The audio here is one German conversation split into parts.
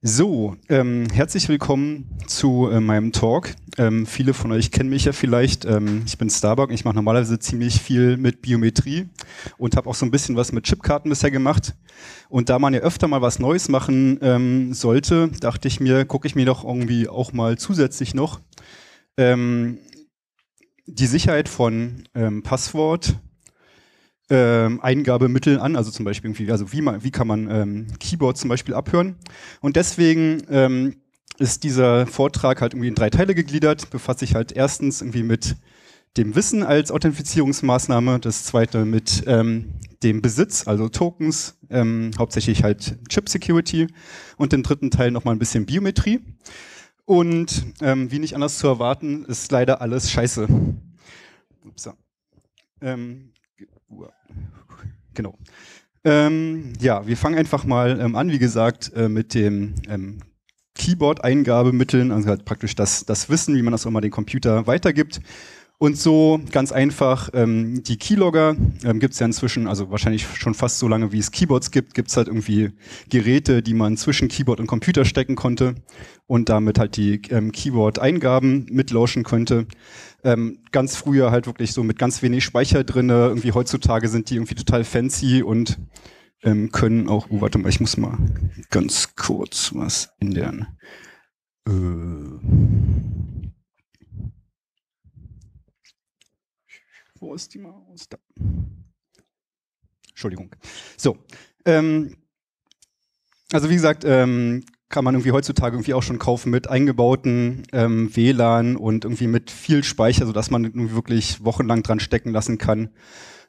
So, ähm, herzlich willkommen zu äh, meinem Talk. Ähm, viele von euch kennen mich ja vielleicht. Ähm, ich bin Starbuck. Ich mache normalerweise ziemlich viel mit Biometrie und habe auch so ein bisschen was mit Chipkarten bisher gemacht. Und da man ja öfter mal was Neues machen ähm, sollte, dachte ich mir, gucke ich mir doch irgendwie auch mal zusätzlich noch ähm, die Sicherheit von ähm, Passwort ähm, Eingabemittel an, also zum Beispiel irgendwie, also wie, man, wie kann man ähm, Keyboard zum Beispiel abhören. Und deswegen ähm, ist dieser Vortrag halt irgendwie in drei Teile gegliedert, befasst sich halt erstens irgendwie mit dem Wissen als Authentifizierungsmaßnahme, das zweite mit ähm, dem Besitz, also Tokens, ähm, hauptsächlich halt Chip Security und im dritten Teil nochmal ein bisschen Biometrie. Und ähm, wie nicht anders zu erwarten, ist leider alles scheiße. Ups, ähm, Genau. Ähm, ja, wir fangen einfach mal ähm, an, wie gesagt, äh, mit dem ähm, Keyboard-Eingabemitteln, also halt praktisch das, das Wissen, wie man das auch mal den Computer weitergibt. Und so ganz einfach, ähm, die Keylogger ähm, gibt es ja inzwischen, also wahrscheinlich schon fast so lange wie es Keyboards gibt, gibt es halt irgendwie Geräte, die man zwischen Keyboard und Computer stecken konnte und damit halt die ähm, Keyboard-Eingaben mitlauschen könnte. Ähm, ganz früher halt wirklich so mit ganz wenig Speicher drinne. Irgendwie heutzutage sind die irgendwie total fancy und ähm, können auch, oh, warte mal, ich muss mal ganz kurz was ändern. Äh Wo ist die Maus? Da. Entschuldigung. So. Ähm, also wie gesagt, ähm, kann man irgendwie heutzutage irgendwie auch schon kaufen mit eingebauten ähm, WLAN und irgendwie mit viel Speicher, sodass man irgendwie wirklich wochenlang dran stecken lassen kann.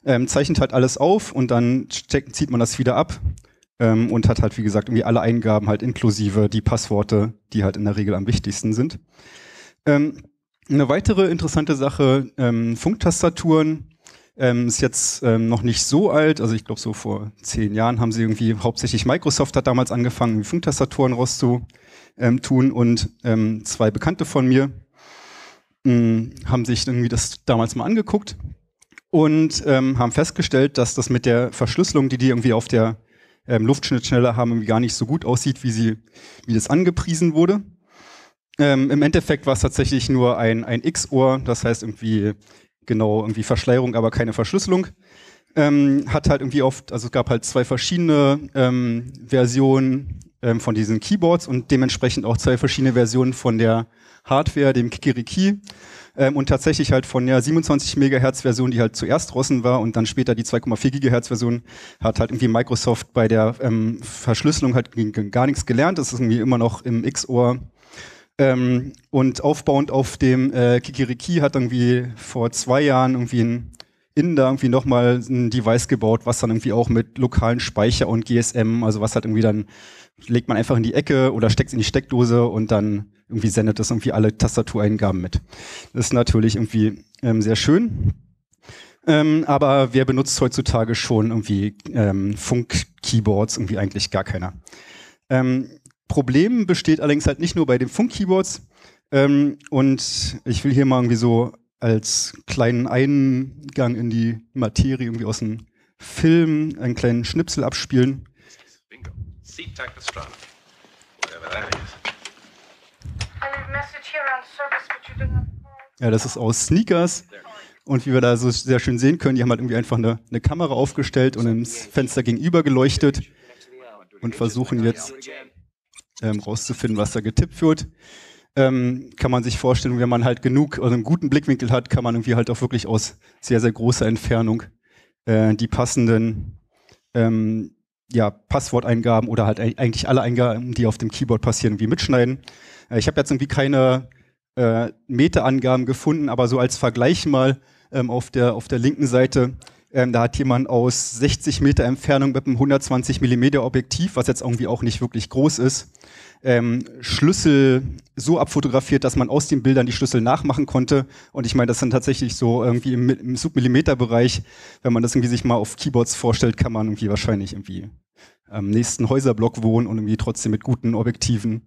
Ähm, zeichnet halt alles auf und dann steck, zieht man das wieder ab ähm, und hat halt, wie gesagt, irgendwie alle Eingaben halt inklusive die Passworte, die halt in der Regel am wichtigsten sind. Ähm, eine weitere interessante Sache, ähm, Funktastaturen ähm, ist jetzt ähm, noch nicht so alt, also ich glaube so vor zehn Jahren haben sie irgendwie, hauptsächlich Microsoft hat damals angefangen, Funktastaturen rauszutun ähm, und ähm, zwei Bekannte von mir mh, hm, haben sich irgendwie das damals mal angeguckt und ähm, haben festgestellt, dass das mit der Verschlüsselung, die die irgendwie auf der Luftschnittschnelle haben, irgendwie gar nicht so gut aussieht, wie sie, wie das angepriesen wurde. Ähm, Im Endeffekt war es tatsächlich nur ein, ein XOR, das heißt irgendwie genau irgendwie Verschleierung, aber keine Verschlüsselung. Ähm, hat halt irgendwie oft, also es gab halt zwei verschiedene ähm, Versionen ähm, von diesen Keyboards und dementsprechend auch zwei verschiedene Versionen von der Hardware, dem Kikiriki ähm, und tatsächlich halt von der 27 Megahertz Version, die halt zuerst draußen war und dann später die 2,4 Gigahertz Version, hat halt irgendwie Microsoft bei der ähm, Verschlüsselung halt gar nichts gelernt. Das ist irgendwie immer noch im XOR ähm, und aufbauend auf dem äh, Kikiriki hat irgendwie vor zwei Jahren irgendwie ein Inder irgendwie nochmal ein Device gebaut, was dann irgendwie auch mit lokalen Speicher und GSM, also was halt irgendwie dann legt man einfach in die Ecke oder steckt es in die Steckdose und dann irgendwie sendet das irgendwie alle Tastatureingaben mit. Das ist natürlich irgendwie ähm, sehr schön. Ähm, aber wer benutzt heutzutage schon irgendwie ähm, Funk-Keyboards? Irgendwie eigentlich gar keiner. Ähm, Problem besteht allerdings halt nicht nur bei den Funk-Keyboards. Ähm, und ich will hier mal irgendwie so als kleinen Eingang in die Materie irgendwie aus dem Film einen kleinen Schnipsel abspielen. Ja, das ist aus Sneakers. Und wie wir da so sehr schön sehen können, die haben halt irgendwie einfach eine, eine Kamera aufgestellt und ins Fenster gegenüber geleuchtet und versuchen jetzt ähm, rauszufinden, was da getippt wird. Ähm, kann man sich vorstellen, wenn man halt genug, also einen guten Blickwinkel hat, kann man irgendwie halt auch wirklich aus sehr, sehr großer Entfernung äh, die passenden ähm, ja, Passworteingaben oder halt eigentlich alle Eingaben, die auf dem Keyboard passieren, irgendwie mitschneiden. Äh, ich habe jetzt irgendwie keine äh, Meta-Angaben gefunden, aber so als Vergleich mal ähm, auf, der, auf der linken Seite ähm, da hat jemand aus 60 Meter Entfernung mit einem 120 Millimeter Objektiv, was jetzt irgendwie auch nicht wirklich groß ist, ähm, Schlüssel so abfotografiert, dass man aus den Bildern die Schlüssel nachmachen konnte. Und ich meine, das sind tatsächlich so irgendwie im, im submillimeter wenn man das irgendwie sich mal auf Keyboards vorstellt, kann man irgendwie wahrscheinlich irgendwie am nächsten Häuserblock wohnen und irgendwie trotzdem mit guten Objektiven.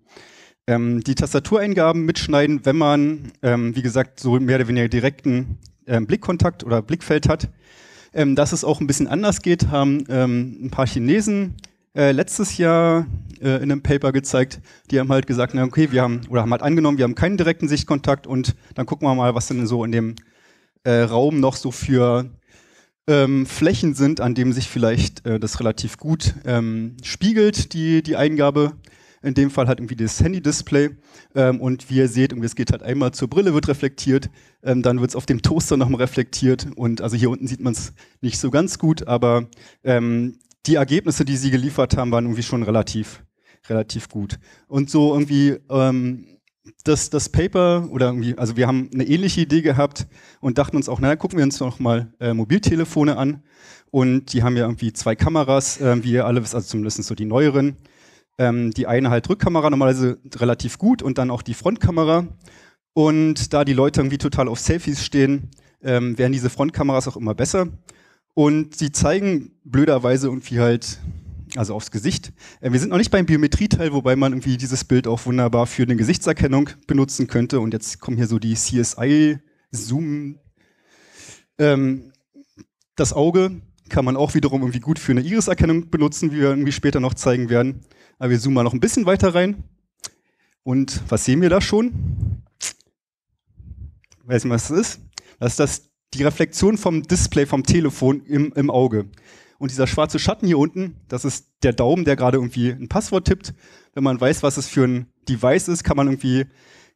Ähm, die Tastatureingaben mitschneiden, wenn man, ähm, wie gesagt, so mehr oder weniger direkten ähm, Blickkontakt oder Blickfeld hat. Ähm, dass es auch ein bisschen anders geht, haben ähm, ein paar Chinesen äh, letztes Jahr äh, in einem Paper gezeigt. Die haben halt gesagt, na okay, wir haben, oder haben halt angenommen, wir haben keinen direkten Sichtkontakt und dann gucken wir mal, was denn so in dem äh, Raum noch so für ähm, Flächen sind, an dem sich vielleicht äh, das relativ gut ähm, spiegelt, die, die Eingabe in dem Fall halt irgendwie das Handy-Display ähm, und wie ihr seht, es geht halt einmal zur Brille, wird reflektiert, ähm, dann wird es auf dem Toaster nochmal reflektiert und also hier unten sieht man es nicht so ganz gut, aber ähm, die Ergebnisse, die sie geliefert haben, waren irgendwie schon relativ, relativ gut. Und so irgendwie ähm, das, das Paper oder irgendwie, also wir haben eine ähnliche Idee gehabt und dachten uns auch, naja, gucken wir uns nochmal äh, Mobiltelefone an. Und die haben ja irgendwie zwei Kameras, äh, wie ihr alle wisst, also zumindest so die neueren ähm, die eine halt Rückkamera, normalerweise relativ gut, und dann auch die Frontkamera. Und da die Leute irgendwie total auf Selfies stehen, ähm, werden diese Frontkameras auch immer besser. Und sie zeigen blöderweise irgendwie halt, also aufs Gesicht. Äh, wir sind noch nicht beim Biometrieteil, wobei man irgendwie dieses Bild auch wunderbar für eine Gesichtserkennung benutzen könnte. Und jetzt kommen hier so die CSI-Zoom. Ähm, das Auge kann man auch wiederum irgendwie gut für eine Iris-Erkennung benutzen, wie wir irgendwie später noch zeigen werden. Aber wir zoomen mal noch ein bisschen weiter rein. Und was sehen wir da schon? weiß nicht, was das ist. Das ist das, die Reflexion vom Display, vom Telefon im, im Auge. Und dieser schwarze Schatten hier unten, das ist der Daumen, der gerade irgendwie ein Passwort tippt. Wenn man weiß, was es für ein Device ist, kann man irgendwie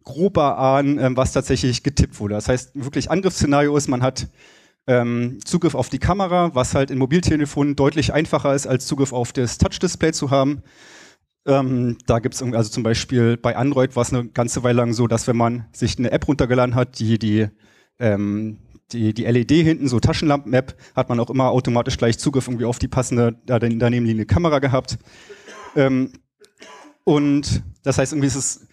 grob erahnen, ähm, was tatsächlich getippt wurde. Das heißt, wirklich Angriffsszenario ist, man hat ähm, Zugriff auf die Kamera, was halt in Mobiltelefonen deutlich einfacher ist, als Zugriff auf das Touch-Display zu haben. Ähm, da gibt es also zum Beispiel bei Android war es eine ganze Weile lang so, dass wenn man sich eine App runtergeladen hat, die die ähm, die, die LED hinten, so Taschenlampen-App, hat man auch immer automatisch gleich Zugriff irgendwie auf die passende da daneben liegende Kamera gehabt. Ähm, und das heißt, irgendwie ist es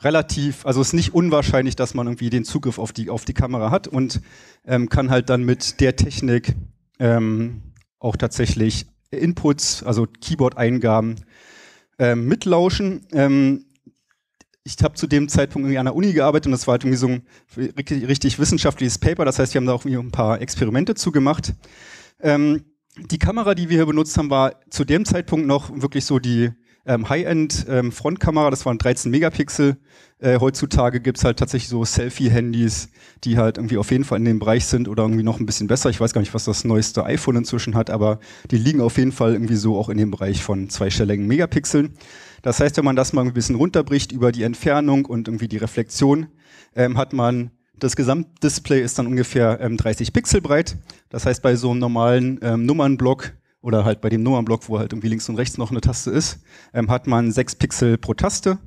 relativ, also es ist nicht unwahrscheinlich, dass man irgendwie den Zugriff auf die, auf die Kamera hat und ähm, kann halt dann mit der Technik ähm, auch tatsächlich Inputs, also Keyboard-Eingaben ähm, mitlauschen. Ähm, ich habe zu dem Zeitpunkt irgendwie an der Uni gearbeitet und das war halt irgendwie so ein richtig, richtig wissenschaftliches Paper. Das heißt, wir haben da auch ein paar Experimente zugemacht. Ähm, die Kamera, die wir hier benutzt haben, war zu dem Zeitpunkt noch wirklich so die ähm, High-End-Frontkamera, ähm, das waren 13 Megapixel. Äh, heutzutage gibt's halt tatsächlich so Selfie-Handys, die halt irgendwie auf jeden Fall in dem Bereich sind oder irgendwie noch ein bisschen besser. Ich weiß gar nicht, was das neueste iPhone inzwischen hat, aber die liegen auf jeden Fall irgendwie so auch in dem Bereich von zweistelligen Megapixeln. Das heißt, wenn man das mal ein bisschen runterbricht über die Entfernung und irgendwie die Reflexion, ähm, hat man das Gesamtdisplay ist dann ungefähr ähm, 30 Pixel breit. Das heißt, bei so einem normalen ähm, Nummernblock oder halt bei dem Nummernblock, wo halt irgendwie links und rechts noch eine Taste ist, ähm, hat man sechs Pixel pro Taste.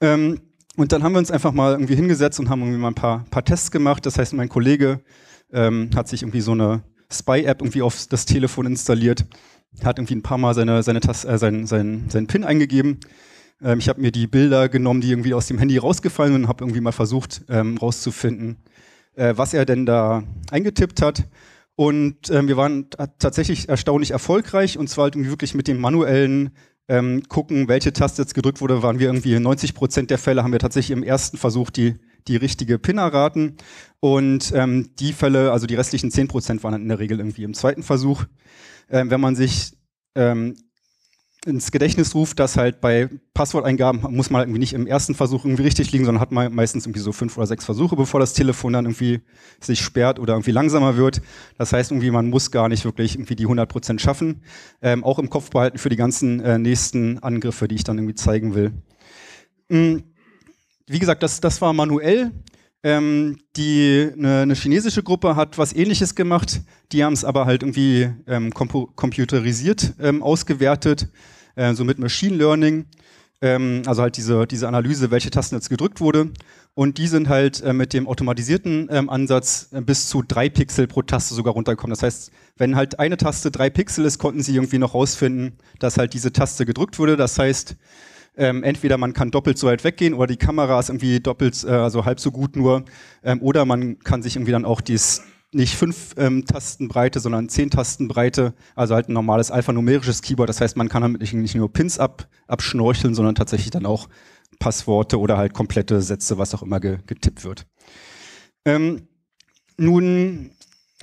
Ähm, und dann haben wir uns einfach mal irgendwie hingesetzt und haben irgendwie mal ein paar, paar Tests gemacht. Das heißt, mein Kollege ähm, hat sich irgendwie so eine Spy-App irgendwie auf das Telefon installiert, hat irgendwie ein paar Mal seine, seine Taste, äh, seinen, seinen, seinen PIN eingegeben. Ähm, ich habe mir die Bilder genommen, die irgendwie aus dem Handy rausgefallen sind und habe irgendwie mal versucht ähm, rauszufinden, äh, was er denn da eingetippt hat. Und ähm, wir waren tatsächlich erstaunlich erfolgreich und zwar halt irgendwie wirklich mit dem manuellen ähm, Gucken, welche Taste jetzt gedrückt wurde, waren wir irgendwie in 90 Prozent der Fälle, haben wir tatsächlich im ersten Versuch die, die richtige PIN erraten. Und ähm, die Fälle, also die restlichen 10 Prozent waren dann halt in der Regel irgendwie im zweiten Versuch. Ähm, wenn man sich ähm, ins Gedächtnis ruft, dass halt bei Passworteingaben muss man halt irgendwie nicht im ersten Versuch irgendwie richtig liegen, sondern hat man meistens irgendwie so fünf oder sechs Versuche, bevor das Telefon dann irgendwie sich sperrt oder irgendwie langsamer wird. Das heißt irgendwie, man muss gar nicht wirklich irgendwie die 100 Prozent schaffen. Ähm, auch im Kopf behalten für die ganzen äh, nächsten Angriffe, die ich dann irgendwie zeigen will. Mhm wie gesagt, das, das war manuell. Ähm, die, eine, eine, chinesische Gruppe hat was ähnliches gemacht, die haben es aber halt irgendwie ähm, computerisiert ähm, ausgewertet, äh, so mit Machine Learning. Ähm, also halt diese, diese Analyse, welche Tasten jetzt gedrückt wurde. Und die sind halt äh, mit dem automatisierten ähm, Ansatz äh, bis zu drei Pixel pro Taste sogar runtergekommen. Das heißt, wenn halt eine Taste drei Pixel ist, konnten sie irgendwie noch rausfinden, dass halt diese Taste gedrückt wurde. Das heißt, ähm, entweder man kann doppelt so weit weggehen oder die Kamera ist irgendwie doppelt, äh, also halb so gut nur, ähm, oder man kann sich irgendwie dann auch dies nicht fünf ähm, Tasten Breite, sondern zehn Tasten Breite, also halt ein normales alphanumerisches Keyboard. Das heißt, man kann damit nicht nur Pins ab, abschnorcheln, sondern tatsächlich dann auch Passworte oder halt komplette Sätze, was auch immer ge getippt wird. Ähm, nun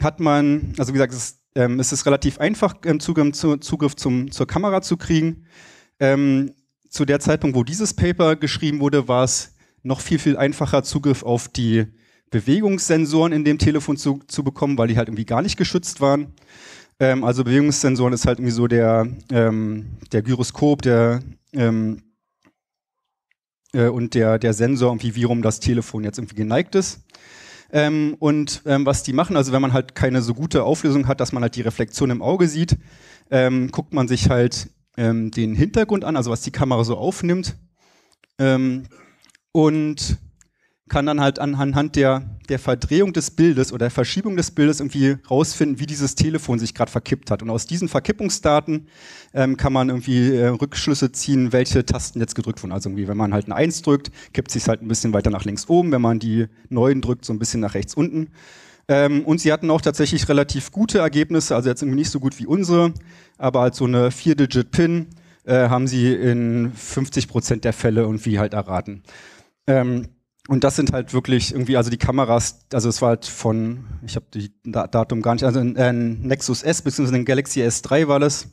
hat man, also wie gesagt, es, ähm, es ist relativ einfach, ähm, Zugriff, zu, Zugriff zum, zur Kamera zu kriegen. Ähm, zu der Zeitpunkt, wo dieses Paper geschrieben wurde, war es noch viel, viel einfacher, Zugriff auf die Bewegungssensoren in dem Telefon zu, zu bekommen, weil die halt irgendwie gar nicht geschützt waren. Ähm, also Bewegungssensoren ist halt irgendwie so der, ähm, der Gyroskop, der ähm, äh, und der, der Sensor, irgendwie wie rum das Telefon jetzt irgendwie geneigt ist. Ähm, und ähm, was die machen, also wenn man halt keine so gute Auflösung hat, dass man halt die Reflexion im Auge sieht, ähm, guckt man sich halt ähm, den Hintergrund an, also was die Kamera so aufnimmt. Ähm, und kann dann halt anhand der, der Verdrehung des Bildes oder der Verschiebung des Bildes irgendwie rausfinden, wie dieses Telefon sich gerade verkippt hat. Und aus diesen Verkippungsdaten ähm, kann man irgendwie äh, Rückschlüsse ziehen, welche Tasten jetzt gedrückt wurden. Also irgendwie, wenn man halt eine 1 drückt, kippt sich halt ein bisschen weiter nach links oben, wenn man die 9 drückt, so ein bisschen nach rechts unten. Ähm, und sie hatten auch tatsächlich relativ gute Ergebnisse, also jetzt irgendwie nicht so gut wie unsere, aber halt so eine 4-Digit-Pin äh, haben sie in 50 Prozent der Fälle irgendwie halt erraten. Ähm, und das sind halt wirklich irgendwie, also die Kameras, also es war halt von, ich habe die Datum gar nicht, also ein, äh, ein Nexus S bzw. ein Galaxy S3 war das.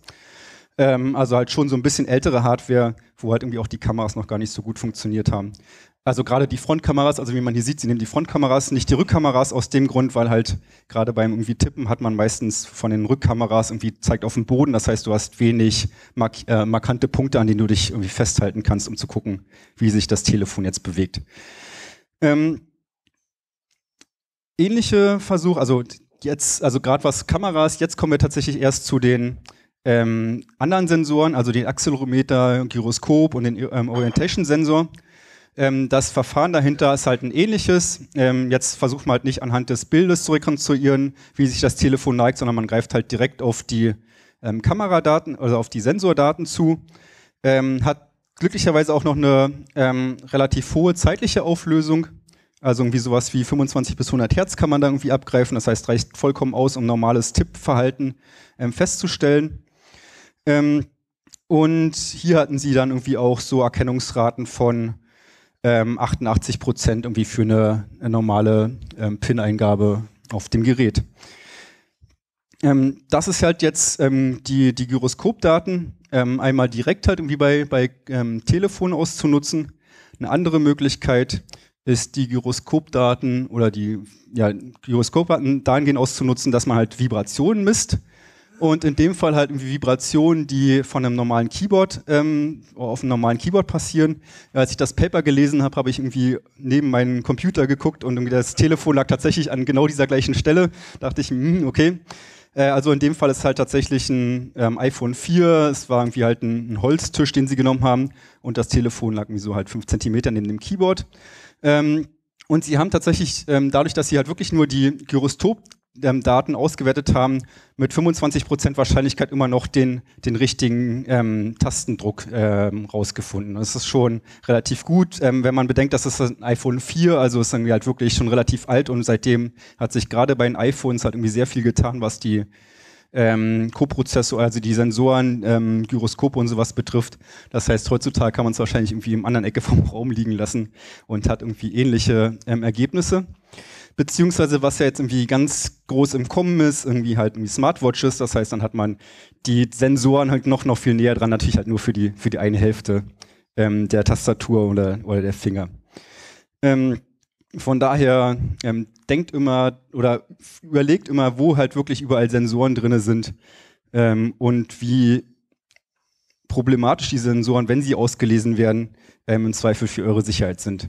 Ähm, also halt schon so ein bisschen ältere Hardware, wo halt irgendwie auch die Kameras noch gar nicht so gut funktioniert haben. Also gerade die Frontkameras, also wie man hier sieht, sie nehmen die Frontkameras, nicht die Rückkameras aus dem Grund, weil halt gerade beim irgendwie Tippen hat man meistens von den Rückkameras irgendwie zeigt auf den Boden. Das heißt, du hast wenig mark äh, markante Punkte, an denen du dich irgendwie festhalten kannst, um zu gucken, wie sich das Telefon jetzt bewegt. Ähm, ähnliche Versuche, also jetzt, also gerade was Kameras, jetzt kommen wir tatsächlich erst zu den ähm, anderen Sensoren, also den Accelerometer, Gyroskop und den ähm, Orientation-Sensor. Ähm, das Verfahren dahinter ist halt ein ähnliches. Ähm, jetzt versucht man halt nicht anhand des Bildes zu rekonstruieren, wie sich das Telefon neigt, sondern man greift halt direkt auf die ähm, Kameradaten, also auf die Sensordaten zu. Ähm, hat glücklicherweise auch noch eine ähm, relativ hohe zeitliche Auflösung. Also irgendwie sowas wie 25 bis 100 Hertz kann man da irgendwie abgreifen. Das heißt, reicht vollkommen aus, um normales Tippverhalten ähm, festzustellen. und hier hatten sie dann irgendwie auch so Erkennungsraten von ähm, 88 Prozent irgendwie für eine, eine normale ähm, PIN-Eingabe auf dem Gerät. Ähm, das ist halt jetzt ähm, die, die Gyroskopdaten ähm, einmal direkt halt irgendwie bei, bei ähm, Telefon auszunutzen. Eine andere Möglichkeit ist die Gyroskopdaten oder die ja, Gyroskopdaten dahingehend auszunutzen, dass man halt Vibrationen misst und in dem Fall halt irgendwie Vibrationen, die von einem normalen Keyboard, ähm, auf einem normalen Keyboard passieren. Als ich das Paper gelesen habe, habe ich irgendwie neben meinen Computer geguckt und irgendwie das Telefon lag tatsächlich an genau dieser gleichen Stelle. Da dachte ich, mh, hm, okay. Äh, also in dem Fall ist halt tatsächlich ein ähm, iPhone 4, es war irgendwie halt ein, ein, Holztisch, den sie genommen haben und das Telefon lag irgendwie so halt fünf Zentimeter neben dem Keyboard. Ähm, und sie haben tatsächlich, ähm, dadurch, dass sie halt wirklich nur die Gyrostop ähm, Daten ausgewertet haben, mit 25% Wahrscheinlichkeit immer noch den, den richtigen ähm, Tastendruck ähm, rausgefunden. Das ist schon relativ gut, ähm, wenn man bedenkt, dass es ein iPhone 4, also ist irgendwie halt wirklich schon relativ alt und seitdem hat sich gerade bei den iPhones halt irgendwie sehr viel getan, was die ähm, Co-Prozessor, also die Sensoren, ähm, Gyroskope und sowas betrifft. Das heißt, heutzutage kann man es wahrscheinlich irgendwie im anderen Ecke vom Raum liegen lassen und hat irgendwie ähnliche ähm, Ergebnisse. Beziehungsweise was ja jetzt irgendwie ganz groß im Kommen ist, irgendwie halt irgendwie Smartwatches, das heißt, dann hat man die Sensoren halt noch, noch viel näher dran, natürlich halt nur für die, für die eine Hälfte ähm, der Tastatur oder, oder der Finger. Ähm, von daher ähm, denkt immer oder überlegt immer, wo halt wirklich überall Sensoren drin sind ähm, und wie problematisch die Sensoren, wenn sie ausgelesen werden, ähm, im Zweifel für eure Sicherheit sind.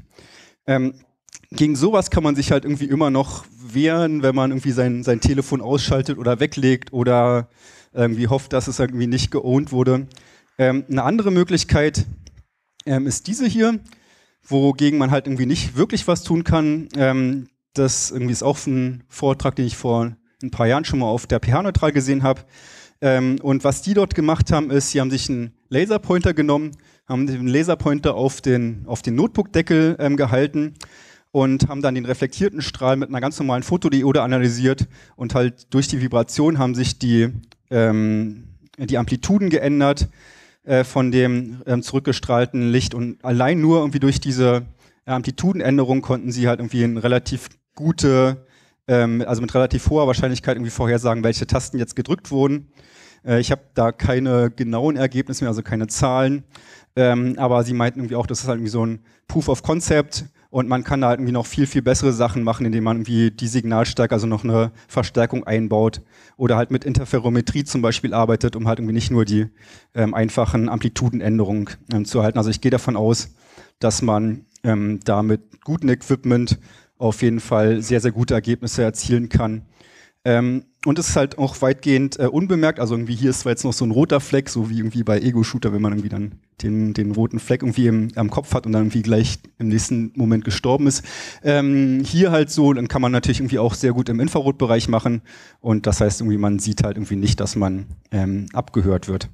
Ähm, gegen sowas kann man sich halt irgendwie immer noch wehren, wenn man irgendwie sein, sein Telefon ausschaltet oder weglegt oder irgendwie hofft, dass es irgendwie nicht geohnt wurde. Ähm, eine andere Möglichkeit ähm, ist diese hier, wogegen man halt irgendwie nicht wirklich was tun kann. Ähm, das irgendwie ist auch ein Vortrag, den ich vor ein paar Jahren schon mal auf der PH-Neutral gesehen habe. Ähm, und was die dort gemacht haben, ist, sie haben sich einen Laserpointer genommen, haben den Laserpointer auf den, auf den Notebook-Deckel ähm, gehalten und haben dann den reflektierten Strahl mit einer ganz normalen Fotodiode analysiert und halt durch die Vibration haben sich die, ähm, die Amplituden geändert äh, von dem ähm, zurückgestrahlten Licht und allein nur irgendwie durch diese äh, Amplitudenänderung konnten sie halt irgendwie eine relativ gute, ähm, also mit relativ hoher Wahrscheinlichkeit irgendwie vorhersagen, welche Tasten jetzt gedrückt wurden. Äh, ich habe da keine genauen Ergebnisse mehr, also keine Zahlen. Ähm, aber sie meinten irgendwie auch, das ist halt irgendwie so ein Proof of Concept, und man kann da halt irgendwie noch viel, viel bessere Sachen machen, indem man irgendwie die Signalstärke, also noch eine Verstärkung einbaut oder halt mit Interferometrie zum Beispiel arbeitet, um halt irgendwie nicht nur die ähm, einfachen Amplitudenänderungen ähm, zu erhalten. Also ich gehe davon aus, dass man ähm, da mit gutem Equipment auf jeden Fall sehr, sehr gute Ergebnisse erzielen kann. Ähm, und es ist halt auch weitgehend äh, unbemerkt. Also irgendwie hier ist zwar jetzt noch so ein roter Fleck, so wie irgendwie bei Ego-Shooter, wenn man irgendwie dann den, den roten Fleck irgendwie im, am Kopf hat und dann irgendwie gleich im nächsten Moment gestorben ist. Ähm, hier halt so, dann kann man natürlich irgendwie auch sehr gut im Infrarotbereich machen. Und das heißt irgendwie, man sieht halt irgendwie nicht, dass man ähm, abgehört wird.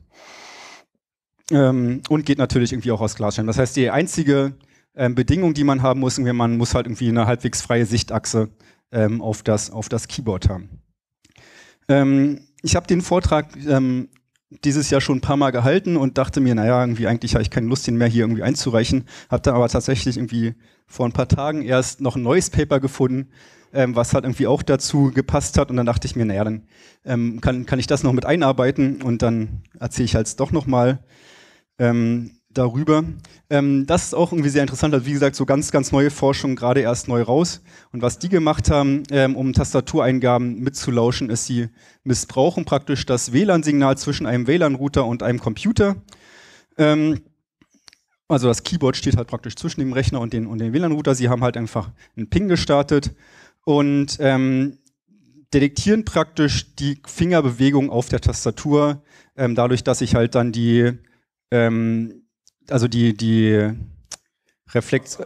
Ähm, und geht natürlich irgendwie auch aus Glasscheiben. Das heißt, die einzige ähm, Bedingung, die man haben muss, irgendwie, man muss halt irgendwie eine halbwegs freie Sichtachse ähm, auf, das, auf das Keyboard haben. Ähm, ich habe den Vortrag ähm, dieses Jahr schon ein paar Mal gehalten und dachte mir, naja, irgendwie eigentlich habe ich keine Lust, den mehr hier irgendwie einzureichen. Habe dann aber tatsächlich irgendwie vor ein paar Tagen erst noch ein neues Paper gefunden, ähm, was halt irgendwie auch dazu gepasst hat. Und dann dachte ich mir, naja, dann ähm, kann, kann ich das noch mit einarbeiten und dann erzähle ich halt doch nochmal. Ähm, darüber. Ähm, das ist auch irgendwie sehr interessant. Also wie gesagt, so ganz, ganz neue Forschung gerade erst neu raus. Und was die gemacht haben, ähm, um Tastatureingaben mitzulauschen, ist, sie missbrauchen praktisch das WLAN-Signal zwischen einem WLAN-Router und einem Computer. Ähm, also das Keyboard steht halt praktisch zwischen dem Rechner und dem und den WLAN-Router. Sie haben halt einfach einen Ping gestartet und ähm, detektieren praktisch die Fingerbewegung auf der Tastatur, ähm, dadurch, dass ich halt dann die ähm, also die, die Reflex.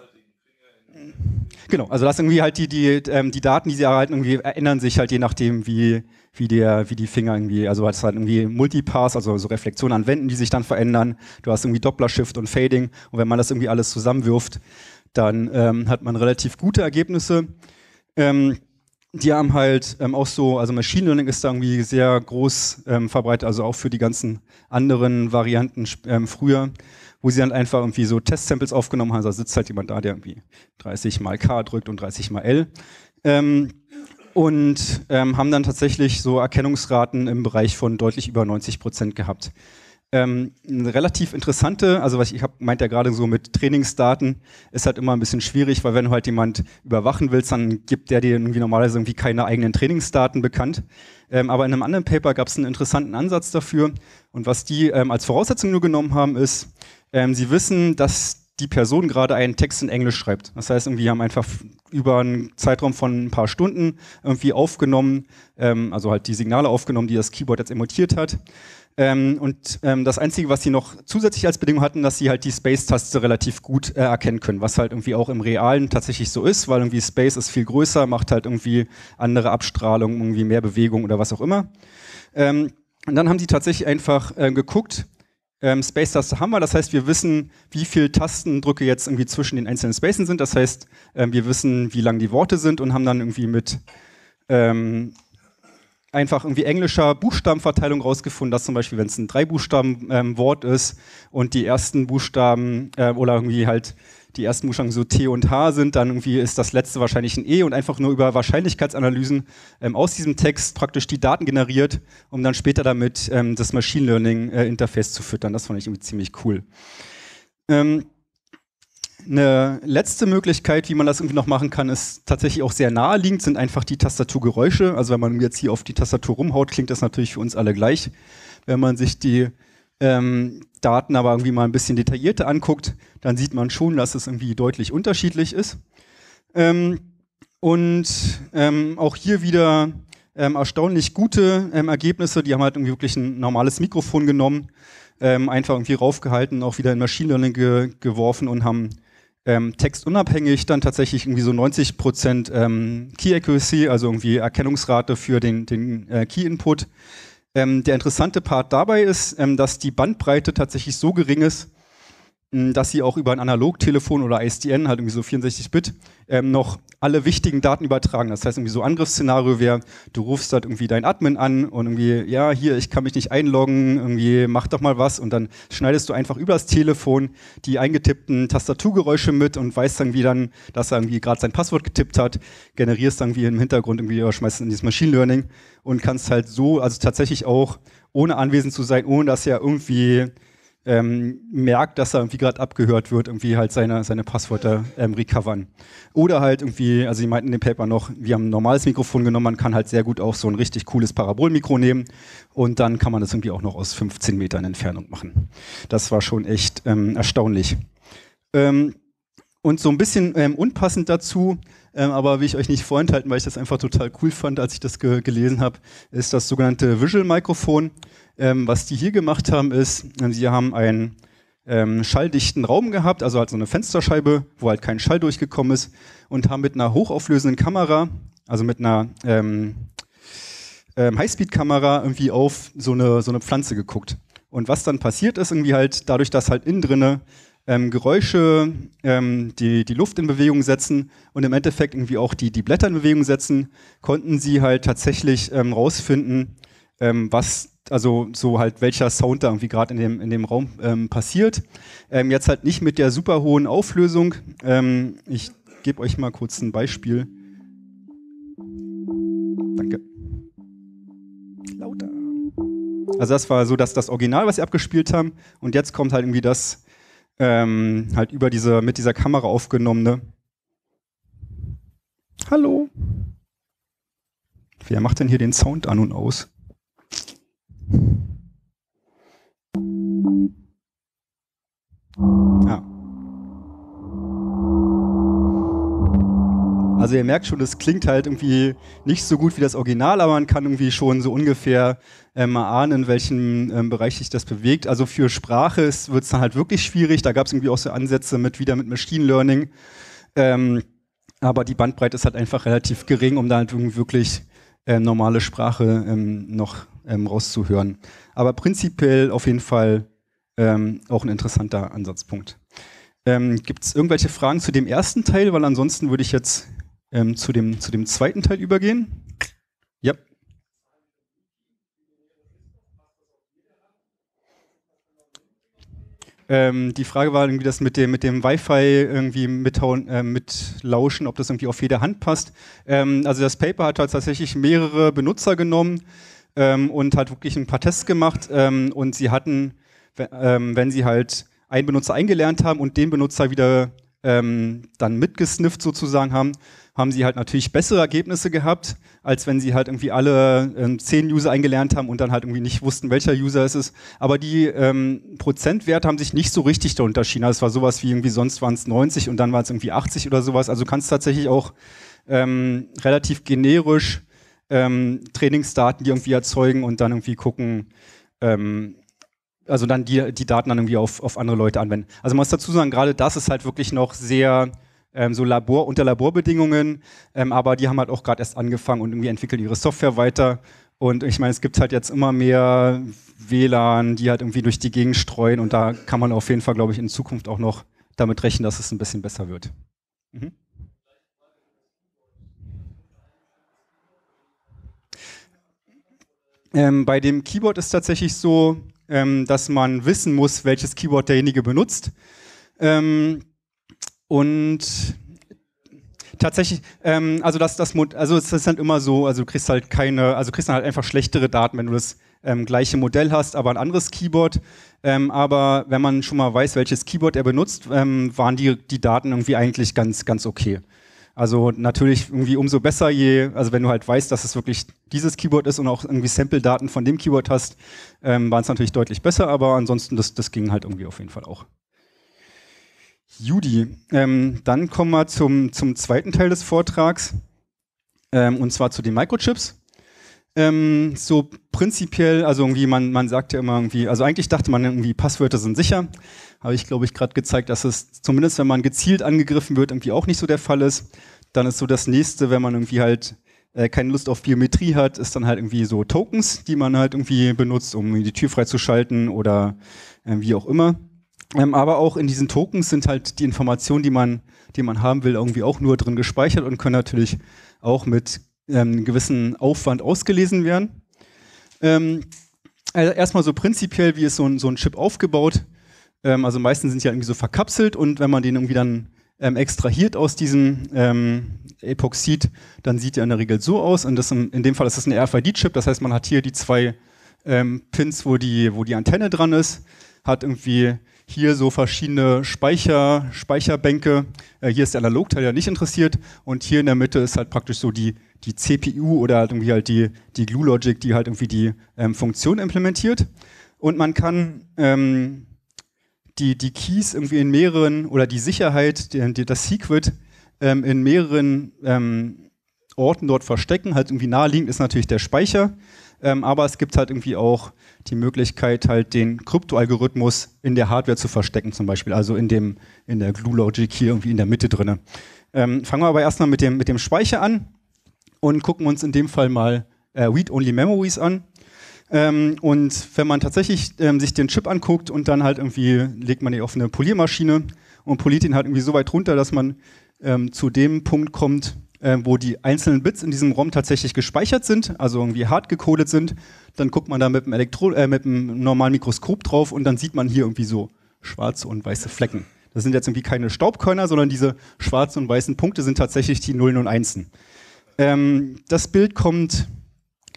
Genau, also das irgendwie halt die, die, ähm, die Daten, die sie erhalten, irgendwie ändern sich halt je nachdem, wie, wie, der, wie die Finger irgendwie, also hast halt irgendwie Multipass, also so Reflexionen an Wänden, die sich dann verändern. Du hast irgendwie Doppler-Shift und Fading und wenn man das irgendwie alles zusammenwirft, dann ähm, hat man relativ gute Ergebnisse. Ähm, die haben halt ähm, auch so, also Machine Learning ist da irgendwie sehr groß ähm, verbreitet, also auch für die ganzen anderen Varianten ähm, früher wo sie dann einfach irgendwie so Testsamples aufgenommen haben. Da sitzt halt jemand da, der irgendwie 30 mal K drückt und 30 mal L. Ähm, und ähm, haben dann tatsächlich so Erkennungsraten im Bereich von deutlich über 90 Prozent gehabt. Ähm, eine relativ interessante, also was ich hab, meint ja gerade so mit Trainingsdaten, ist halt immer ein bisschen schwierig, weil wenn du halt jemand überwachen willst, dann gibt der dir irgendwie normalerweise irgendwie keine eigenen Trainingsdaten bekannt. Ähm, aber in einem anderen Paper gab es einen interessanten Ansatz dafür. Und was die ähm, als Voraussetzung nur genommen haben, ist, ähm, sie wissen, dass die Person gerade einen Text in Englisch schreibt. Das heißt, irgendwie haben einfach über einen Zeitraum von ein paar Stunden irgendwie aufgenommen, ähm, also halt die Signale aufgenommen, die das Keyboard jetzt emittiert hat. Ähm, und ähm, das Einzige, was sie noch zusätzlich als Bedingung hatten, dass sie halt die Space-Taste relativ gut äh, erkennen können, was halt irgendwie auch im Realen tatsächlich so ist, weil irgendwie Space ist viel größer, macht halt irgendwie andere Abstrahlung, irgendwie mehr Bewegung oder was auch immer. Ähm, und dann haben sie tatsächlich einfach äh, geguckt, ähm, Space-Taste haben wir. Das heißt, wir wissen, wie viele Tastendrücke jetzt irgendwie zwischen den einzelnen Spacen sind. Das heißt, ähm, wir wissen, wie lang die Worte sind und haben dann irgendwie mit ähm, einfach irgendwie englischer Buchstabenverteilung rausgefunden, dass zum Beispiel, wenn es ein Drei-Buchstaben-Wort ähm, ist und die ersten Buchstaben äh, oder irgendwie halt die ersten Buchstaben so T und H sind, dann irgendwie ist das letzte wahrscheinlich ein E und einfach nur über Wahrscheinlichkeitsanalysen ähm, aus diesem Text praktisch die Daten generiert, um dann später damit ähm, das Machine Learning äh, Interface zu füttern. Das fand ich irgendwie ziemlich cool. Ähm, eine letzte Möglichkeit, wie man das irgendwie noch machen kann, ist tatsächlich auch sehr naheliegend, sind einfach die Tastaturgeräusche. Also wenn man jetzt hier auf die Tastatur rumhaut, klingt das natürlich für uns alle gleich. Wenn man sich die ähm, Daten aber irgendwie mal ein bisschen detaillierter anguckt, dann sieht man schon, dass es irgendwie deutlich unterschiedlich ist. Ähm, und ähm, auch hier wieder ähm, erstaunlich gute ähm, Ergebnisse. Die haben halt irgendwie wirklich ein normales Mikrofon genommen, ähm, einfach irgendwie raufgehalten, auch wieder in Machine Learning ge geworfen und haben ähm, textunabhängig dann tatsächlich irgendwie so 90 Prozent ähm, Key Accuracy, also irgendwie Erkennungsrate für den, den äh, Key Input ähm, der interessante Part dabei ist, ähm, dass die Bandbreite tatsächlich so gering ist, dass sie auch über ein Analogtelefon oder ISDN, halt irgendwie so 64-Bit, ähm, noch alle wichtigen Daten übertragen. Das heißt, irgendwie so Angriffsszenario wäre, du rufst halt irgendwie deinen Admin an und irgendwie, ja, hier, ich kann mich nicht einloggen, irgendwie mach doch mal was und dann schneidest du einfach übers Telefon die eingetippten Tastaturgeräusche mit und weißt dann, wie dann, dass er irgendwie gerade sein Passwort getippt hat, generierst dann wie im Hintergrund irgendwie oder schmeißt in dieses Machine Learning und kannst halt so, also tatsächlich auch, ohne anwesend zu sein, ohne dass er irgendwie ähm, merkt, dass er irgendwie gerade abgehört wird, irgendwie halt seine, seine Passwörter ähm, recovern. Oder halt irgendwie, also sie meinten in dem Paper noch, wir haben ein normales Mikrofon genommen, man kann halt sehr gut auch so ein richtig cooles Parabolmikro nehmen und dann kann man das irgendwie auch noch aus 15 Metern Entfernung machen. Das war schon echt ähm, erstaunlich. Ähm, und so ein bisschen ähm, unpassend dazu, ähm, aber will ich euch nicht vorenthalten, weil ich das einfach total cool fand, als ich das ge gelesen habe, ist das sogenannte Visual Mikrofon ähm, was die hier gemacht haben, ist, ähm, sie haben einen ähm, schalldichten Raum gehabt, also halt so eine Fensterscheibe, wo halt kein Schall durchgekommen ist, und haben mit einer hochauflösenden Kamera, also mit einer ähm, ähm, Highspeed-Kamera irgendwie auf so eine, so eine Pflanze geguckt. Und was dann passiert ist, irgendwie halt dadurch, dass halt innen drinne ähm, Geräusche, ähm, die die Luft in Bewegung setzen und im Endeffekt irgendwie auch die, die Blätter in Bewegung setzen, konnten sie halt tatsächlich ähm, rausfinden, ähm, was, also so halt welcher Sound da irgendwie gerade in dem, in dem Raum ähm, passiert. Ähm, jetzt halt nicht mit der super hohen Auflösung. Ähm, ich gebe euch mal kurz ein Beispiel. Danke. Lauter. Also das war so, dass das Original, was sie abgespielt haben, und jetzt kommt halt irgendwie das ähm, halt über diese mit dieser Kamera aufgenommene. Hallo. Wer macht denn hier den Sound an und aus? Ja. Also ihr merkt schon, das klingt halt irgendwie nicht so gut wie das Original, aber man kann irgendwie schon so ungefähr äh, mal ahnen, in welchem ähm, Bereich sich das bewegt. Also für Sprache wird es dann halt wirklich schwierig. Da gab es irgendwie auch so Ansätze mit wieder mit Machine Learning. Ähm, aber die Bandbreite ist halt einfach relativ gering, um da halt wirklich äh, normale Sprache ähm, noch ähm, rauszuhören. Aber prinzipiell auf jeden Fall ähm, auch ein interessanter Ansatzpunkt. Ähm, Gibt es irgendwelche Fragen zu dem ersten Teil? Weil ansonsten würde ich jetzt ähm, zu, dem, zu dem zweiten Teil übergehen. Ja. Ähm, die Frage war irgendwie das mit dem, mit dem Wi-Fi irgendwie äh, mitlauschen, äh, mit ob das irgendwie auf jede Hand passt. Ähm, also das Paper hat halt tatsächlich mehrere Benutzer genommen ähm, und hat wirklich ein paar Tests gemacht ähm, und sie hatten ähm, wenn sie halt einen Benutzer eingelernt haben und den Benutzer wieder ähm, dann mitgesnifft sozusagen haben, haben sie halt natürlich bessere Ergebnisse gehabt, als wenn sie halt irgendwie alle ähm, zehn User eingelernt haben und dann halt irgendwie nicht wussten, welcher User es ist. Aber die ähm, Prozentwerte haben sich nicht so richtig da unterschieden. Also es war sowas wie irgendwie, sonst waren es 90 und dann waren es irgendwie 80 oder sowas. Also du kannst tatsächlich auch ähm, relativ generisch ähm, Trainingsdaten, die irgendwie erzeugen und dann irgendwie gucken, ähm, also dann die, die Daten dann irgendwie auf, auf andere Leute anwenden. Also man muss dazu sagen, gerade das ist halt wirklich noch sehr ähm, so Labor unter Laborbedingungen, ähm, aber die haben halt auch gerade erst angefangen und irgendwie entwickeln ihre Software weiter. Und ich meine, es gibt halt jetzt immer mehr WLAN, die halt irgendwie durch die Gegend streuen und da kann man auf jeden Fall, glaube ich, in Zukunft auch noch damit rechnen, dass es ein bisschen besser wird. Mhm. Ähm, bei dem Keyboard ist tatsächlich so, ähm, dass man wissen muss, welches Keyboard derjenige benutzt. Ähm, und tatsächlich, ähm, also das, das, also es ist halt immer so, also du kriegst halt keine, also kriegst dann halt einfach schlechtere Daten, wenn du das ähm, gleiche Modell hast, aber ein anderes Keyboard. Ähm, aber wenn man schon mal weiß, welches Keyboard er benutzt, ähm, waren die, die Daten irgendwie eigentlich ganz, ganz okay. Also natürlich irgendwie umso besser, je, also wenn du halt weißt, dass es wirklich dieses Keyboard ist und auch irgendwie Sample-Daten von dem Keyboard hast, ähm, waren es natürlich deutlich besser, aber ansonsten, das, das ging halt irgendwie auf jeden Fall auch. Judy, ähm, dann kommen wir zum, zum zweiten Teil des Vortrags, ähm, und zwar zu den Microchips. Ähm, so prinzipiell, also irgendwie, man, man sagt ja immer irgendwie, also eigentlich dachte man irgendwie, Passwörter sind sicher, habe ich, glaube ich, gerade gezeigt, dass es zumindest, wenn man gezielt angegriffen wird, irgendwie auch nicht so der Fall ist. Dann ist so das nächste, wenn man irgendwie halt äh, keine Lust auf Biometrie hat, ist dann halt irgendwie so Tokens, die man halt irgendwie benutzt, um die Tür freizuschalten oder äh, wie auch immer. Ähm, aber auch in diesen Tokens sind halt die Informationen, die man, die man haben will, irgendwie auch nur drin gespeichert und können natürlich auch mit ähm, gewissen Aufwand ausgelesen werden. Ähm, also erstmal so prinzipiell, wie ist so ein, so ein Chip aufgebaut? Ähm, also meistens sind sie ja irgendwie so verkapselt und wenn man den irgendwie dann ähm, extrahiert aus diesem ähm, Epoxid, dann sieht er in der Regel so aus. Und das in, dem Fall ist das ein RFID-Chip, das heißt, man hat hier die zwei ähm, Pins, wo die, wo die Antenne dran ist, hat irgendwie hier so verschiedene Speicher, Speicherbänke. Äh, hier ist der Analogteil ja nicht interessiert und hier in der Mitte ist halt praktisch so die, die CPU oder halt irgendwie halt die, die Glue Logic, die halt irgendwie die ähm, Funktion implementiert. Und man kann ähm, die, die Keys irgendwie in mehreren oder die Sicherheit, die, die, das Secret ähm, in mehreren ähm, Orten dort verstecken. Halt irgendwie naheliegend ist natürlich der Speicher, ähm, aber es gibt halt irgendwie auch die Möglichkeit, halt den Kryptoalgorithmus in der Hardware zu verstecken, zum Beispiel, also in, dem, in der Glue Logic hier irgendwie in der Mitte drin. Ähm, fangen wir aber erstmal mit dem, mit dem Speicher an und gucken uns in dem Fall mal äh, Read-Only Memories an. Ähm, und wenn man tatsächlich ähm, sich den Chip anguckt und dann halt irgendwie legt man die auf eine Poliermaschine und poliert ihn halt irgendwie so weit runter, dass man ähm, zu dem Punkt kommt, äh, wo die einzelnen Bits in diesem ROM tatsächlich gespeichert sind, also irgendwie hart gecodet sind, dann guckt man da mit einem äh, normalen Mikroskop drauf und dann sieht man hier irgendwie so schwarze und weiße Flecken. Das sind jetzt irgendwie keine Staubkörner, sondern diese schwarzen und weißen Punkte sind tatsächlich die Nullen und Einsen. Ähm, das Bild kommt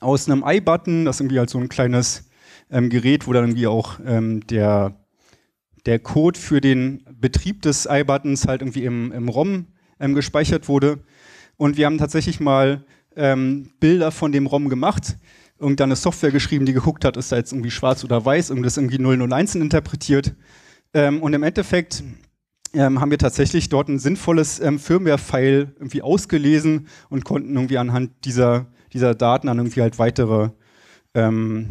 aus einem iButton, das ist irgendwie halt so ein kleines ähm, Gerät, wo dann irgendwie auch ähm, der, der Code für den Betrieb des iButtons halt irgendwie im, im ROM ähm, gespeichert wurde. Und wir haben tatsächlich mal ähm, Bilder von dem ROM gemacht und dann eine Software geschrieben, die geguckt hat, ist da jetzt irgendwie schwarz oder weiß, irgendwie das irgendwie 001 interpretiert. Ähm, und im Endeffekt ähm, haben wir tatsächlich dort ein sinnvolles ähm, Firmware-File irgendwie ausgelesen und konnten irgendwie anhand dieser, dieser Daten dann irgendwie halt weitere, ähm,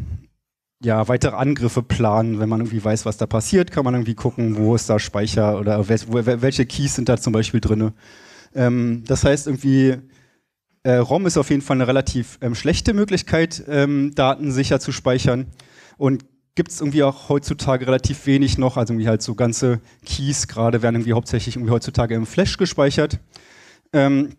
ja, weitere Angriffe planen. Wenn man irgendwie weiß, was da passiert, kann man irgendwie gucken, wo ist da Speicher oder wel welche Keys sind da zum Beispiel drin. Ähm, das heißt irgendwie, äh, ROM ist auf jeden Fall eine relativ ähm, schlechte Möglichkeit, ähm, Daten sicher zu speichern. Und gibt es irgendwie auch heutzutage relativ wenig noch. Also irgendwie halt so ganze Keys gerade werden irgendwie hauptsächlich irgendwie heutzutage im Flash gespeichert. Ähm,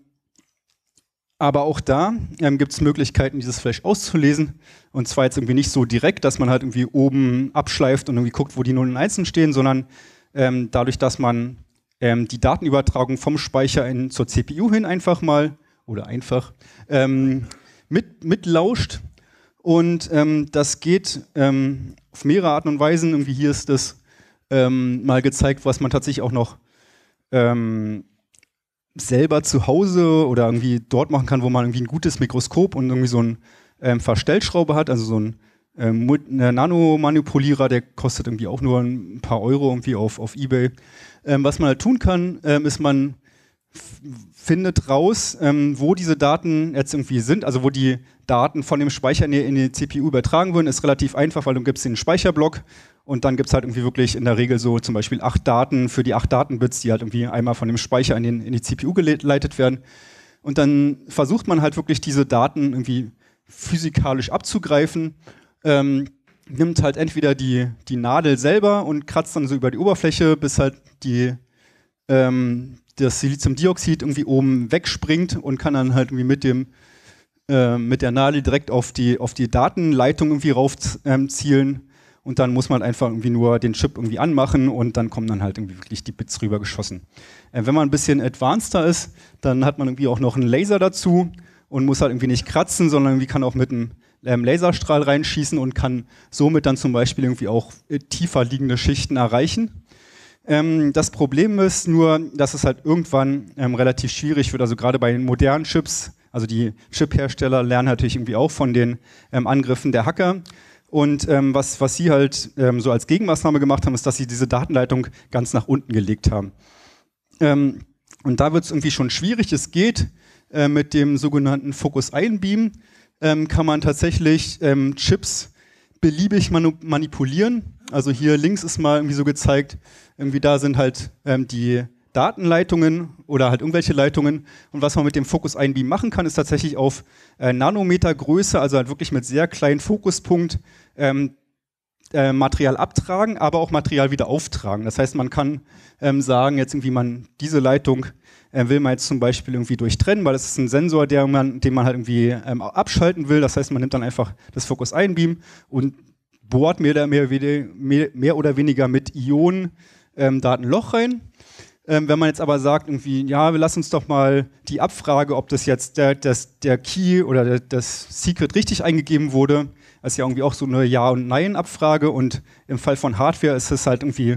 aber auch da ähm, gibt es Möglichkeiten, dieses Flash auszulesen. Und zwar jetzt irgendwie nicht so direkt, dass man halt irgendwie oben abschleift und irgendwie guckt, wo die Nullen und Einsen stehen, sondern ähm, dadurch, dass man ähm, die Datenübertragung vom Speicher in, zur CPU hin einfach mal oder einfach ähm, mit, mitlauscht und ähm, das geht ähm, auf mehrere Arten und Weisen. Irgendwie hier ist das ähm, mal gezeigt, was man tatsächlich auch noch ähm, selber zu Hause oder irgendwie dort machen kann, wo man irgendwie ein gutes Mikroskop und irgendwie so ein ähm, Verstellschraube hat, also so ein ähm, Nanomanipulierer, der kostet irgendwie auch nur ein paar Euro irgendwie auf, auf Ebay. Ähm, was man halt tun kann, ist man findet raus, ähm, wo diese Daten jetzt irgendwie sind, also wo die Daten von dem Speicher in die, in die CPU übertragen wurden, ist relativ einfach, weil dann gibt es den Speicherblock und dann gibt es halt irgendwie wirklich in der Regel so zum Beispiel acht Daten für die acht Datenbits, die halt irgendwie einmal von dem Speicher in, den, in die CPU geleitet werden. Und dann versucht man halt wirklich diese Daten irgendwie physikalisch abzugreifen. Ähm, nimmt halt entweder die, die Nadel selber und kratzt dann so über die Oberfläche, bis halt die, ähm, das Siliziumdioxid irgendwie oben wegspringt und kann dann halt irgendwie mit dem äh, mit der Nadel direkt auf die, auf die Datenleitung irgendwie raufzielen ähm, und dann muss man einfach irgendwie nur den Chip irgendwie anmachen und dann kommen dann halt irgendwie wirklich die Bits rübergeschossen. Äh, wenn man ein bisschen advanceder ist, dann hat man irgendwie auch noch einen Laser dazu und muss halt irgendwie nicht kratzen, sondern irgendwie kann auch mit einem ähm, Laserstrahl reinschießen und kann somit dann zum Beispiel irgendwie auch äh, tiefer liegende Schichten erreichen. Ähm, das Problem ist nur, dass es halt irgendwann ähm, relativ schwierig wird. Also gerade bei den modernen Chips, also die Chip-Hersteller lernen natürlich irgendwie auch von den ähm, Angriffen der Hacker. Und ähm, was, was sie halt ähm, so als Gegenmaßnahme gemacht haben, ist, dass sie diese Datenleitung ganz nach unten gelegt haben. Ähm, und da wird es irgendwie schon schwierig. Es geht äh, mit dem sogenannten Fokus Einbeam, kann man tatsächlich Chips beliebig manipulieren. Also hier links ist mal irgendwie so gezeigt, irgendwie da sind halt ähm, die Datenleitungen oder halt irgendwelche Leitungen. Und was man mit dem Fokus einbeam machen kann, ist tatsächlich auf äh, Nanometergröße, also halt wirklich mit sehr kleinen Fokuspunkt ähm, äh, Material abtragen, aber auch Material wieder auftragen. Das heißt, man kann ähm, sagen, jetzt irgendwie man diese Leitung äh, will man jetzt zum Beispiel irgendwie durchtrennen, weil das ist ein Sensor, der man, den man halt irgendwie ähm, abschalten will. Das heißt, man nimmt dann einfach das Fokus einbeam und bohrt mehr oder, mehr, mehr oder weniger mit Ionen ähm, Datenloch rein. Ähm, wenn man jetzt aber sagt, irgendwie, ja, lass uns doch mal die Abfrage, ob das jetzt der, das, der Key oder der, das Secret richtig eingegeben wurde, das ist ja irgendwie auch so eine Ja- und Nein-Abfrage. Und im Fall von Hardware ist es halt irgendwie,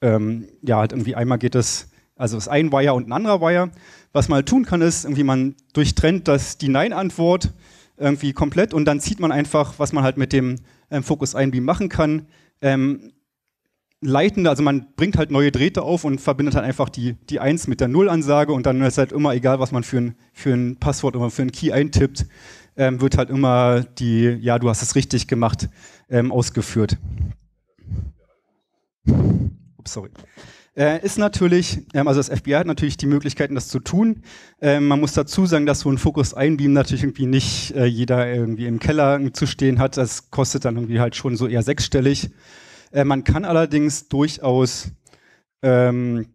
ähm, ja, halt irgendwie einmal geht es, also ist ein Wire und ein anderer Wire. Was man halt tun kann, ist, irgendwie man durchtrennt das, die Nein-Antwort irgendwie komplett und dann zieht man einfach, was man halt mit dem ähm, Focus 1 machen kann, ähm, leitende, also man bringt halt neue Drähte auf und verbindet halt einfach die, die 1 mit der Null-Ansage und dann ist halt immer egal, was man für ein, für ein Passwort oder für ein Key eintippt, ähm, wird halt immer die, ja, du hast es richtig gemacht, ähm, ausgeführt. Ups, sorry. Äh, ist natürlich, ähm, also das FBI hat natürlich die Möglichkeiten, das zu tun. Ähm, man muss dazu sagen, dass so ein Fokus einbeam natürlich irgendwie nicht äh, jeder irgendwie im Keller zu stehen hat. Das kostet dann irgendwie halt schon so eher sechsstellig. Äh, man kann allerdings durchaus ähm,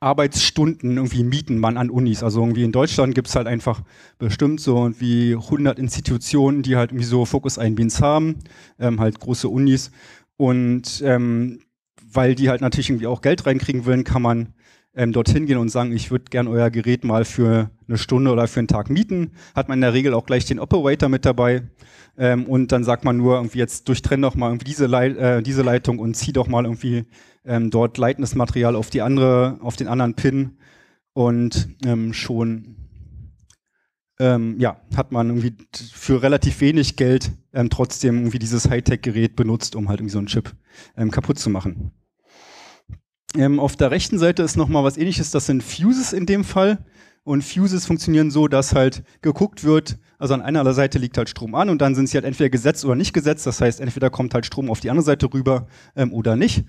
Arbeitsstunden irgendwie mieten man an Unis. Also irgendwie in Deutschland gibt es halt einfach bestimmt so irgendwie 100 Institutionen, die halt irgendwie so Focus Einbeans haben, ähm, halt große Unis. Und ähm, weil die halt natürlich irgendwie auch Geld reinkriegen wollen, kann man ähm, dorthin gehen und sagen, ich würde gern euer Gerät mal für eine Stunde oder für einen Tag mieten, hat man in der Regel auch gleich den Operator mit dabei ähm, und dann sagt man nur irgendwie jetzt durchtrenn doch mal irgendwie diese, Leit äh, diese Leitung und zieh doch mal irgendwie ähm, dort leitendes Material auf die andere, auf den anderen Pin und ähm, schon ähm, ja, hat man irgendwie für relativ wenig Geld ähm, trotzdem irgendwie dieses Hightech-Gerät benutzt, um halt irgendwie so einen Chip ähm, kaputt zu machen. Ähm, auf der rechten Seite ist nochmal was ähnliches, das sind Fuses in dem Fall. Und Fuses funktionieren so, dass halt geguckt wird, also an einer Seite liegt halt Strom an und dann sind sie halt entweder gesetzt oder nicht gesetzt. Das heißt, entweder kommt halt Strom auf die andere Seite rüber ähm, oder nicht.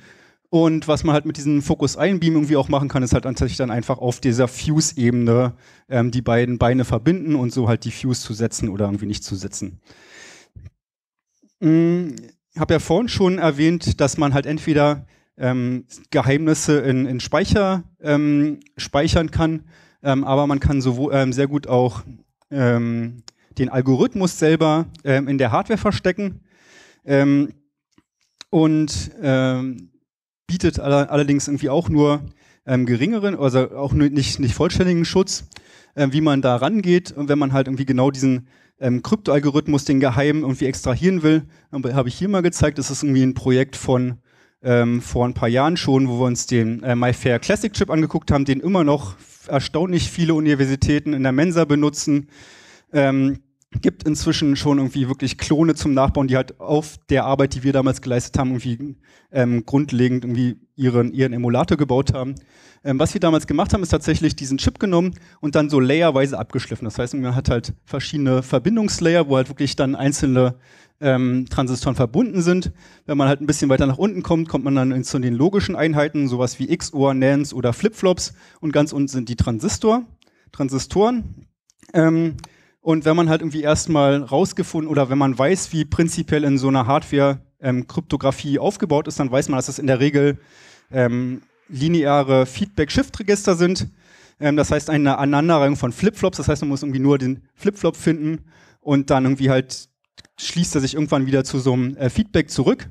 Und was man halt mit diesem Fokus Einbeam irgendwie auch machen kann, ist halt tatsächlich dann einfach auf dieser Fuse-Ebene ähm, die beiden Beine verbinden und so halt die Fuse zu setzen oder irgendwie nicht zu setzen. Mm, ich hm, habe ja vorhin schon erwähnt, dass man halt entweder ähm, Geheimnisse in, in Speicher ähm, speichern kann, ähm, aber man kann sowohl ähm, sehr gut auch ähm, den Algorithmus selber ähm, in der Hardware verstecken und bietet aller, allerdings irgendwie auch nur geringeren, also auch nicht, nicht vollständigen Schutz, äh, wie man da rangeht und wenn man halt irgendwie genau diesen ähm, Kryptoalgorithmus, den geheimen, irgendwie extrahieren will, habe ich hier mal gezeigt, das ist irgendwie ein Projekt von ähm, vor ein paar Jahren schon, wo wir uns den äh, MyFair Classic Chip angeguckt haben, den immer noch erstaunlich viele Universitäten in der Mensa benutzen. Ähm, gibt inzwischen schon irgendwie wirklich Klone zum Nachbauen, die halt auf der Arbeit, die wir damals geleistet haben, irgendwie ähm, grundlegend irgendwie ihren, ihren Emulator gebaut haben. Ähm, was wir damals gemacht haben, ist tatsächlich diesen Chip genommen und dann so layerweise abgeschliffen. Das heißt, man hat halt verschiedene Verbindungslayer, wo halt wirklich dann einzelne ähm, Transistoren verbunden sind. Wenn man halt ein bisschen weiter nach unten kommt, kommt man dann zu den logischen Einheiten, sowas wie XOR, NANDs oder Flipflops. Und ganz unten sind die Transistor, Transistoren. Ähm, und wenn man halt irgendwie erstmal rausgefunden oder wenn man weiß, wie prinzipiell in so einer Hardware ähm, Kryptographie aufgebaut ist, dann weiß man, dass das in der Regel ähm, lineare Feedback-Shift-Register sind. Ähm, das heißt, eine Aneinanderreihung von Flipflops. Das heißt, man muss irgendwie nur den Flipflop finden und dann irgendwie halt schließt er sich irgendwann wieder zu so einem äh, Feedback zurück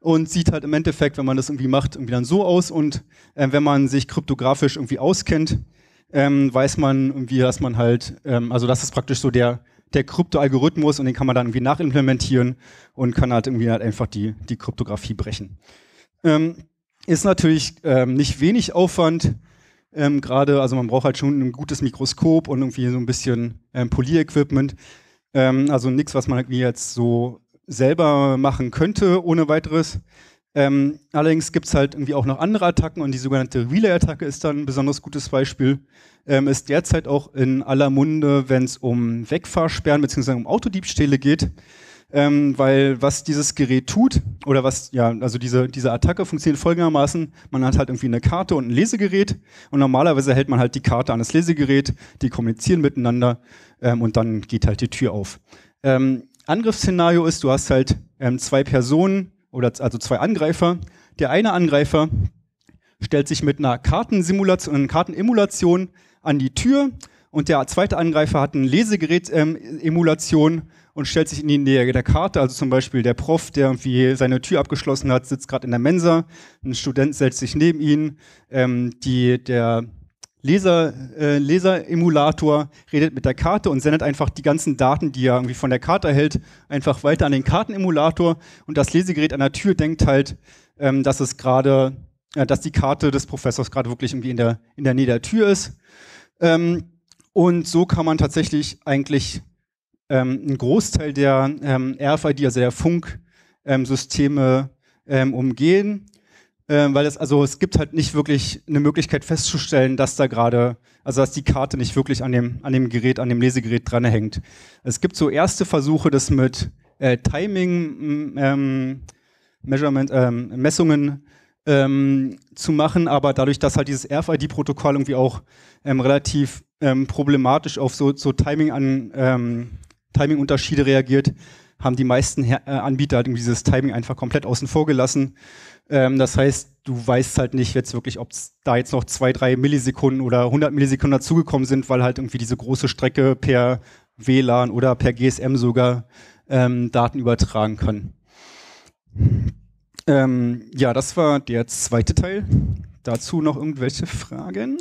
und sieht halt im Endeffekt, wenn man das irgendwie macht, irgendwie dann so aus. Und äh, wenn man sich kryptografisch irgendwie auskennt, ähm, weiß man irgendwie, dass man halt, ähm, also das ist praktisch so der der Krypto-Algorithmus und den kann man dann irgendwie nachimplementieren und kann halt irgendwie halt einfach die, die Kryptographie brechen. Ähm, ist natürlich ähm, nicht wenig Aufwand, ähm, gerade, also man braucht halt schon ein gutes Mikroskop und irgendwie so ein bisschen ähm, Polierequipment. equipment ähm, also nichts, was man jetzt so selber machen könnte, ohne weiteres. Ähm, allerdings gibt es halt irgendwie auch noch andere Attacken und die sogenannte Relay-Attacke ist dann ein besonders gutes Beispiel. Ähm, ist derzeit auch in aller Munde, wenn es um Wegfahrsperren bzw. um Autodiebstähle geht ähm, weil was dieses Gerät tut, oder was, ja, also diese, diese Attacke funktioniert folgendermaßen, man hat halt irgendwie eine Karte und ein Lesegerät und normalerweise hält man halt die Karte an das Lesegerät, die kommunizieren miteinander ähm, und dann geht halt die Tür auf. Ähm, Angriffsszenario ist, du hast halt ähm, zwei Personen oder also zwei Angreifer. Der eine Angreifer stellt sich mit einer Kartensimulation, einer Kartenemulation an die Tür und der zweite Angreifer hat eine Lesegerät-Emulation ähm, und stellt sich in die Nähe der Karte. Also zum Beispiel der Prof, der irgendwie seine Tür abgeschlossen hat, sitzt gerade in der Mensa. Ein Student setzt sich neben ihn. Ähm, die, der Laser, äh, Laser-Emulator redet mit der Karte und sendet einfach die ganzen Daten, die er irgendwie von der Karte erhält, einfach weiter an den Kartenemulator. Und das Lesegerät an der Tür denkt halt, ähm, dass es gerade, äh, dass die Karte des Professors gerade wirklich irgendwie in der, in der Nähe der Tür ist. Ähm, und so kann man tatsächlich eigentlich ähm, einen Großteil der ähm, RFID, also der Funksysteme, ähm, umgehen, ähm, weil es also es gibt halt nicht wirklich eine Möglichkeit festzustellen, dass da gerade, also dass die Karte nicht wirklich an dem an dem Gerät, an dem Lesegerät dran hängt. Es gibt so erste Versuche, das mit äh, Timing ähm, Measurement ähm, Messungen ähm, zu machen, aber dadurch, dass halt dieses RFID-Protokoll irgendwie auch ähm, relativ ähm, problematisch auf so, so Timing an Timingunterschiede reagiert, haben die meisten Her äh, Anbieter halt dieses Timing einfach komplett außen vor gelassen. Ähm, das heißt, du weißt halt nicht jetzt wirklich, ob da jetzt noch zwei, drei Millisekunden oder 100 Millisekunden dazugekommen sind, weil halt irgendwie diese große Strecke per WLAN oder per GSM sogar ähm, Daten übertragen kann. Ähm, ja, das war der zweite Teil. Dazu noch irgendwelche Fragen?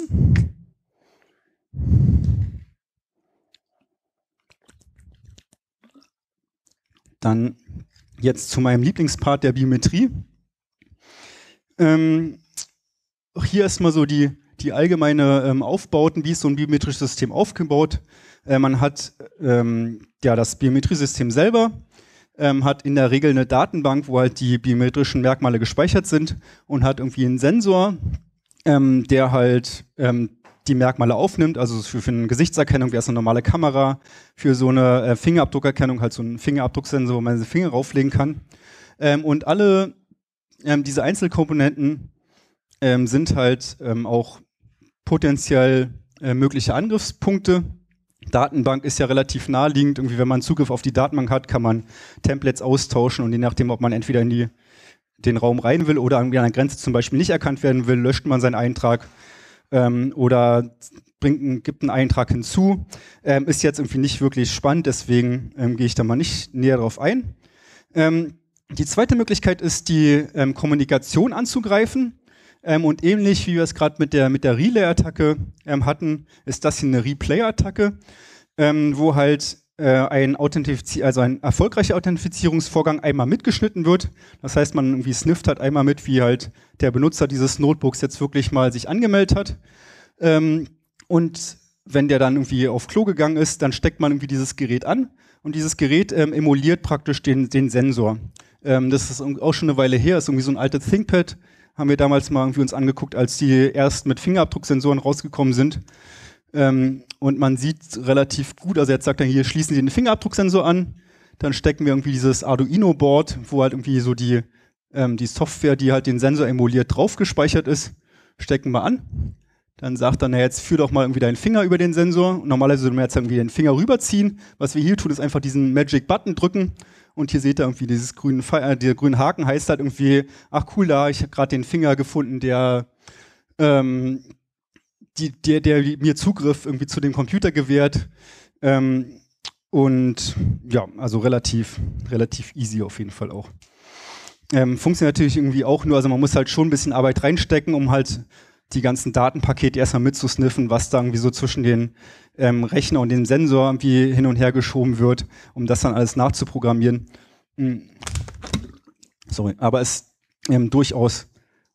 Dann jetzt zu meinem Lieblingspart der Biometrie. Ähm, hier erstmal so die, die allgemeine ähm, Aufbauten, wie ist so ein biometrisches System aufgebaut. Äh, man hat ähm, ja, das Biometriesystem selber, ähm, hat in der Regel eine Datenbank, wo halt die biometrischen Merkmale gespeichert sind und hat irgendwie einen Sensor, ähm, der halt ähm, die Merkmale aufnimmt. Also für, für eine Gesichtserkennung wäre es eine normale Kamera, für so eine äh, Fingerabdruckerkennung halt so ein Fingerabdrucksensor, wo man den Finger rauflegen kann. Ähm, und alle ähm, diese Einzelkomponenten ähm, sind halt ähm, auch potenziell äh, mögliche Angriffspunkte. Datenbank ist ja relativ naheliegend. Irgendwie, wenn man Zugriff auf die Datenbank hat, kann man Templates austauschen und je nachdem, ob man entweder in die, den Raum rein will oder an der Grenze zum Beispiel nicht erkannt werden will, löscht man seinen Eintrag ähm, oder bringt einen, gibt einen Eintrag hinzu. Ähm, ist jetzt irgendwie nicht wirklich spannend, deswegen ähm, gehe ich da mal nicht näher drauf ein. Ähm, die zweite Möglichkeit ist, die ähm, Kommunikation anzugreifen. Ähm, und ähnlich wie wir es gerade mit der, mit der Relay-Attacke hatten, ist das hier eine Replay-Attacke, wo halt äh, ein Authentifiz also ein erfolgreicher Authentifizierungsvorgang einmal mitgeschnitten wird. Das heißt, man irgendwie snifft halt einmal mit, wie halt der Benutzer dieses Notebooks jetzt wirklich mal sich angemeldet hat. Ähm, und wenn der dann irgendwie auf Klo gegangen ist, dann steckt man irgendwie dieses Gerät an und dieses Gerät ähm, emuliert praktisch den, den Sensor. Ähm, das ist auch schon eine Weile her, ist irgendwie so ein altes ThinkPad, haben wir damals mal irgendwie uns angeguckt, als die erst mit Fingerabdrucksensoren rausgekommen sind. Ähm, und man sieht relativ gut, also jetzt sagt er hier, schließen Sie den Fingerabdrucksensor an, dann stecken wir irgendwie dieses Arduino-Board, wo halt irgendwie so die, ähm, die Software, die halt den Sensor emuliert, drauf gespeichert ist, stecken wir an. Dann sagt er, na jetzt führ doch mal irgendwie deinen Finger über den Sensor. Normalerweise würde man jetzt irgendwie den Finger rüberziehen. Was wir hier tun, ist einfach diesen Magic Button drücken. Und hier seht ihr irgendwie dieses grünen, äh, der grüne Haken heißt halt irgendwie, ach cool, da ich habe gerade den Finger gefunden, der ähm, die, der, der mir Zugriff irgendwie zu dem Computer gewährt. Ähm, und ja, also relativ, relativ easy auf jeden Fall auch. Ähm, funktioniert natürlich irgendwie auch nur, also man muss halt schon ein bisschen Arbeit reinstecken, um halt die ganzen Datenpakete erstmal mitzusniffen, was da irgendwie so zwischen den ähm, Rechner und dem Sensor irgendwie hin und her geschoben wird, um das dann alles nachzuprogrammieren. Hm. Sorry, aber es ist ähm, durchaus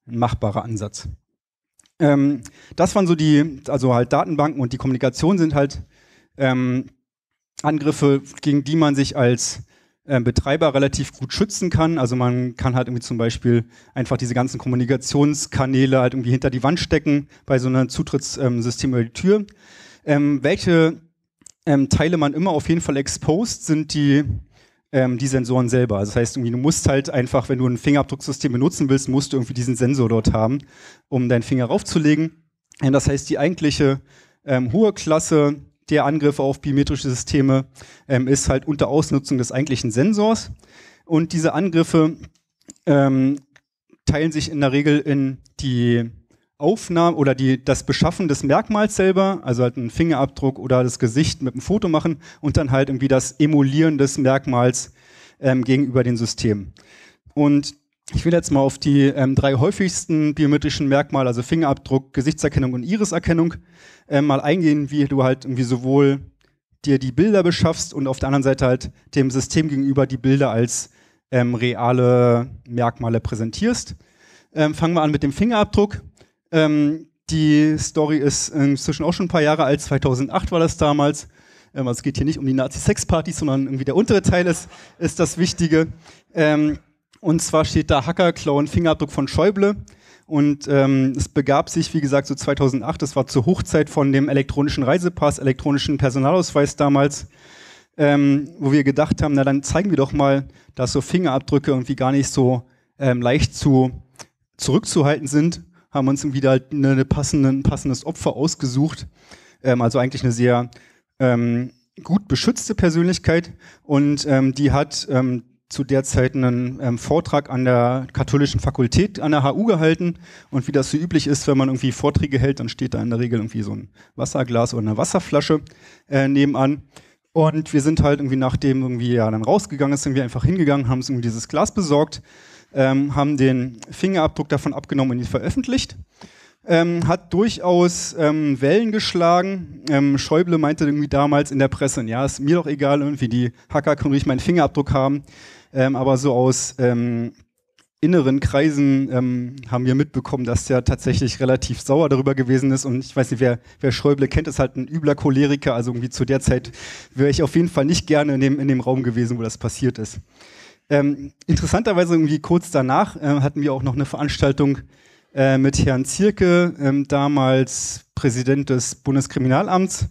ein machbarer Ansatz. Ähm, das waren so die, also halt Datenbanken und die Kommunikation sind halt ähm, Angriffe, gegen die man sich als ähm, Betreiber relativ gut schützen kann. Also man kann halt irgendwie zum Beispiel einfach diese ganzen Kommunikationskanäle halt irgendwie hinter die Wand stecken bei so einem Zutrittssystem über die Tür. Ähm, welche ähm, Teile man immer auf jeden Fall exposed sind die ähm, die Sensoren selber. Also das heißt, irgendwie, du musst halt einfach, wenn du ein Fingerabdrucksystem benutzen willst, musst du irgendwie diesen Sensor dort haben, um deinen Finger raufzulegen. Und das heißt, die eigentliche ähm, hohe Klasse der Angriffe auf biometrische Systeme ähm, ist halt unter Ausnutzung des eigentlichen Sensors. Und diese Angriffe ähm, teilen sich in der Regel in die Aufnahme oder die, das Beschaffen des Merkmals selber, also halt einen Fingerabdruck oder das Gesicht mit einem Foto machen und dann halt irgendwie das Emulieren des Merkmals ähm, gegenüber dem System. Und ich will jetzt mal auf die ähm, drei häufigsten biometrischen Merkmale, also Fingerabdruck, Gesichtserkennung und Iriserkennung, äh, mal eingehen, wie du halt irgendwie sowohl dir die Bilder beschaffst und auf der anderen Seite halt dem System gegenüber die Bilder als ähm, reale Merkmale präsentierst. Ähm, fangen wir an mit dem Fingerabdruck. Ähm, die Story ist inzwischen auch schon ein paar Jahre alt, 2008 war das damals. Ähm, also es geht hier nicht um die Nazi-Sexpartys, sondern irgendwie der untere Teil ist, ist das Wichtige. Ähm, und zwar steht da Hacker Clown, Fingerabdruck von Schäuble. Und ähm, es begab sich, wie gesagt, so 2008, das war zur Hochzeit von dem elektronischen Reisepass, elektronischen Personalausweis damals, ähm, wo wir gedacht haben, na dann zeigen wir doch mal, dass so Fingerabdrücke irgendwie gar nicht so ähm, leicht zu, zurückzuhalten sind haben uns wieder halt eine, eine passende, ein passendes Opfer ausgesucht. Ähm, also eigentlich eine sehr ähm, gut beschützte Persönlichkeit und ähm, die hat ähm, zu der Zeit einen ähm, Vortrag an der katholischen Fakultät an der HU gehalten und wie das so üblich ist, wenn man irgendwie Vorträge hält, dann steht da in der Regel irgendwie so ein Wasserglas oder eine Wasserflasche äh, nebenan. Und wir sind halt irgendwie nachdem irgendwie ja dann rausgegangen ist, sind wir einfach hingegangen, haben uns irgendwie dieses Glas besorgt ähm, haben den Fingerabdruck davon abgenommen und ihn veröffentlicht. Ähm, hat durchaus ähm, Wellen geschlagen. Ähm, Schäuble meinte irgendwie damals in der Presse, ja, ist mir doch egal, irgendwie die Hacker können ruhig meinen Fingerabdruck haben. Ähm, aber so aus ähm, inneren Kreisen ähm, haben wir mitbekommen, dass der tatsächlich relativ sauer darüber gewesen ist. Und ich weiß nicht, wer, wer Schäuble kennt, ist halt ein übler Choleriker. Also irgendwie zu der Zeit wäre ich auf jeden Fall nicht gerne in dem, in dem Raum gewesen, wo das passiert ist. Ähm, interessanterweise irgendwie kurz danach äh, hatten wir auch noch eine Veranstaltung äh, mit Herrn Zierke, ähm, damals Präsident des Bundeskriminalamts.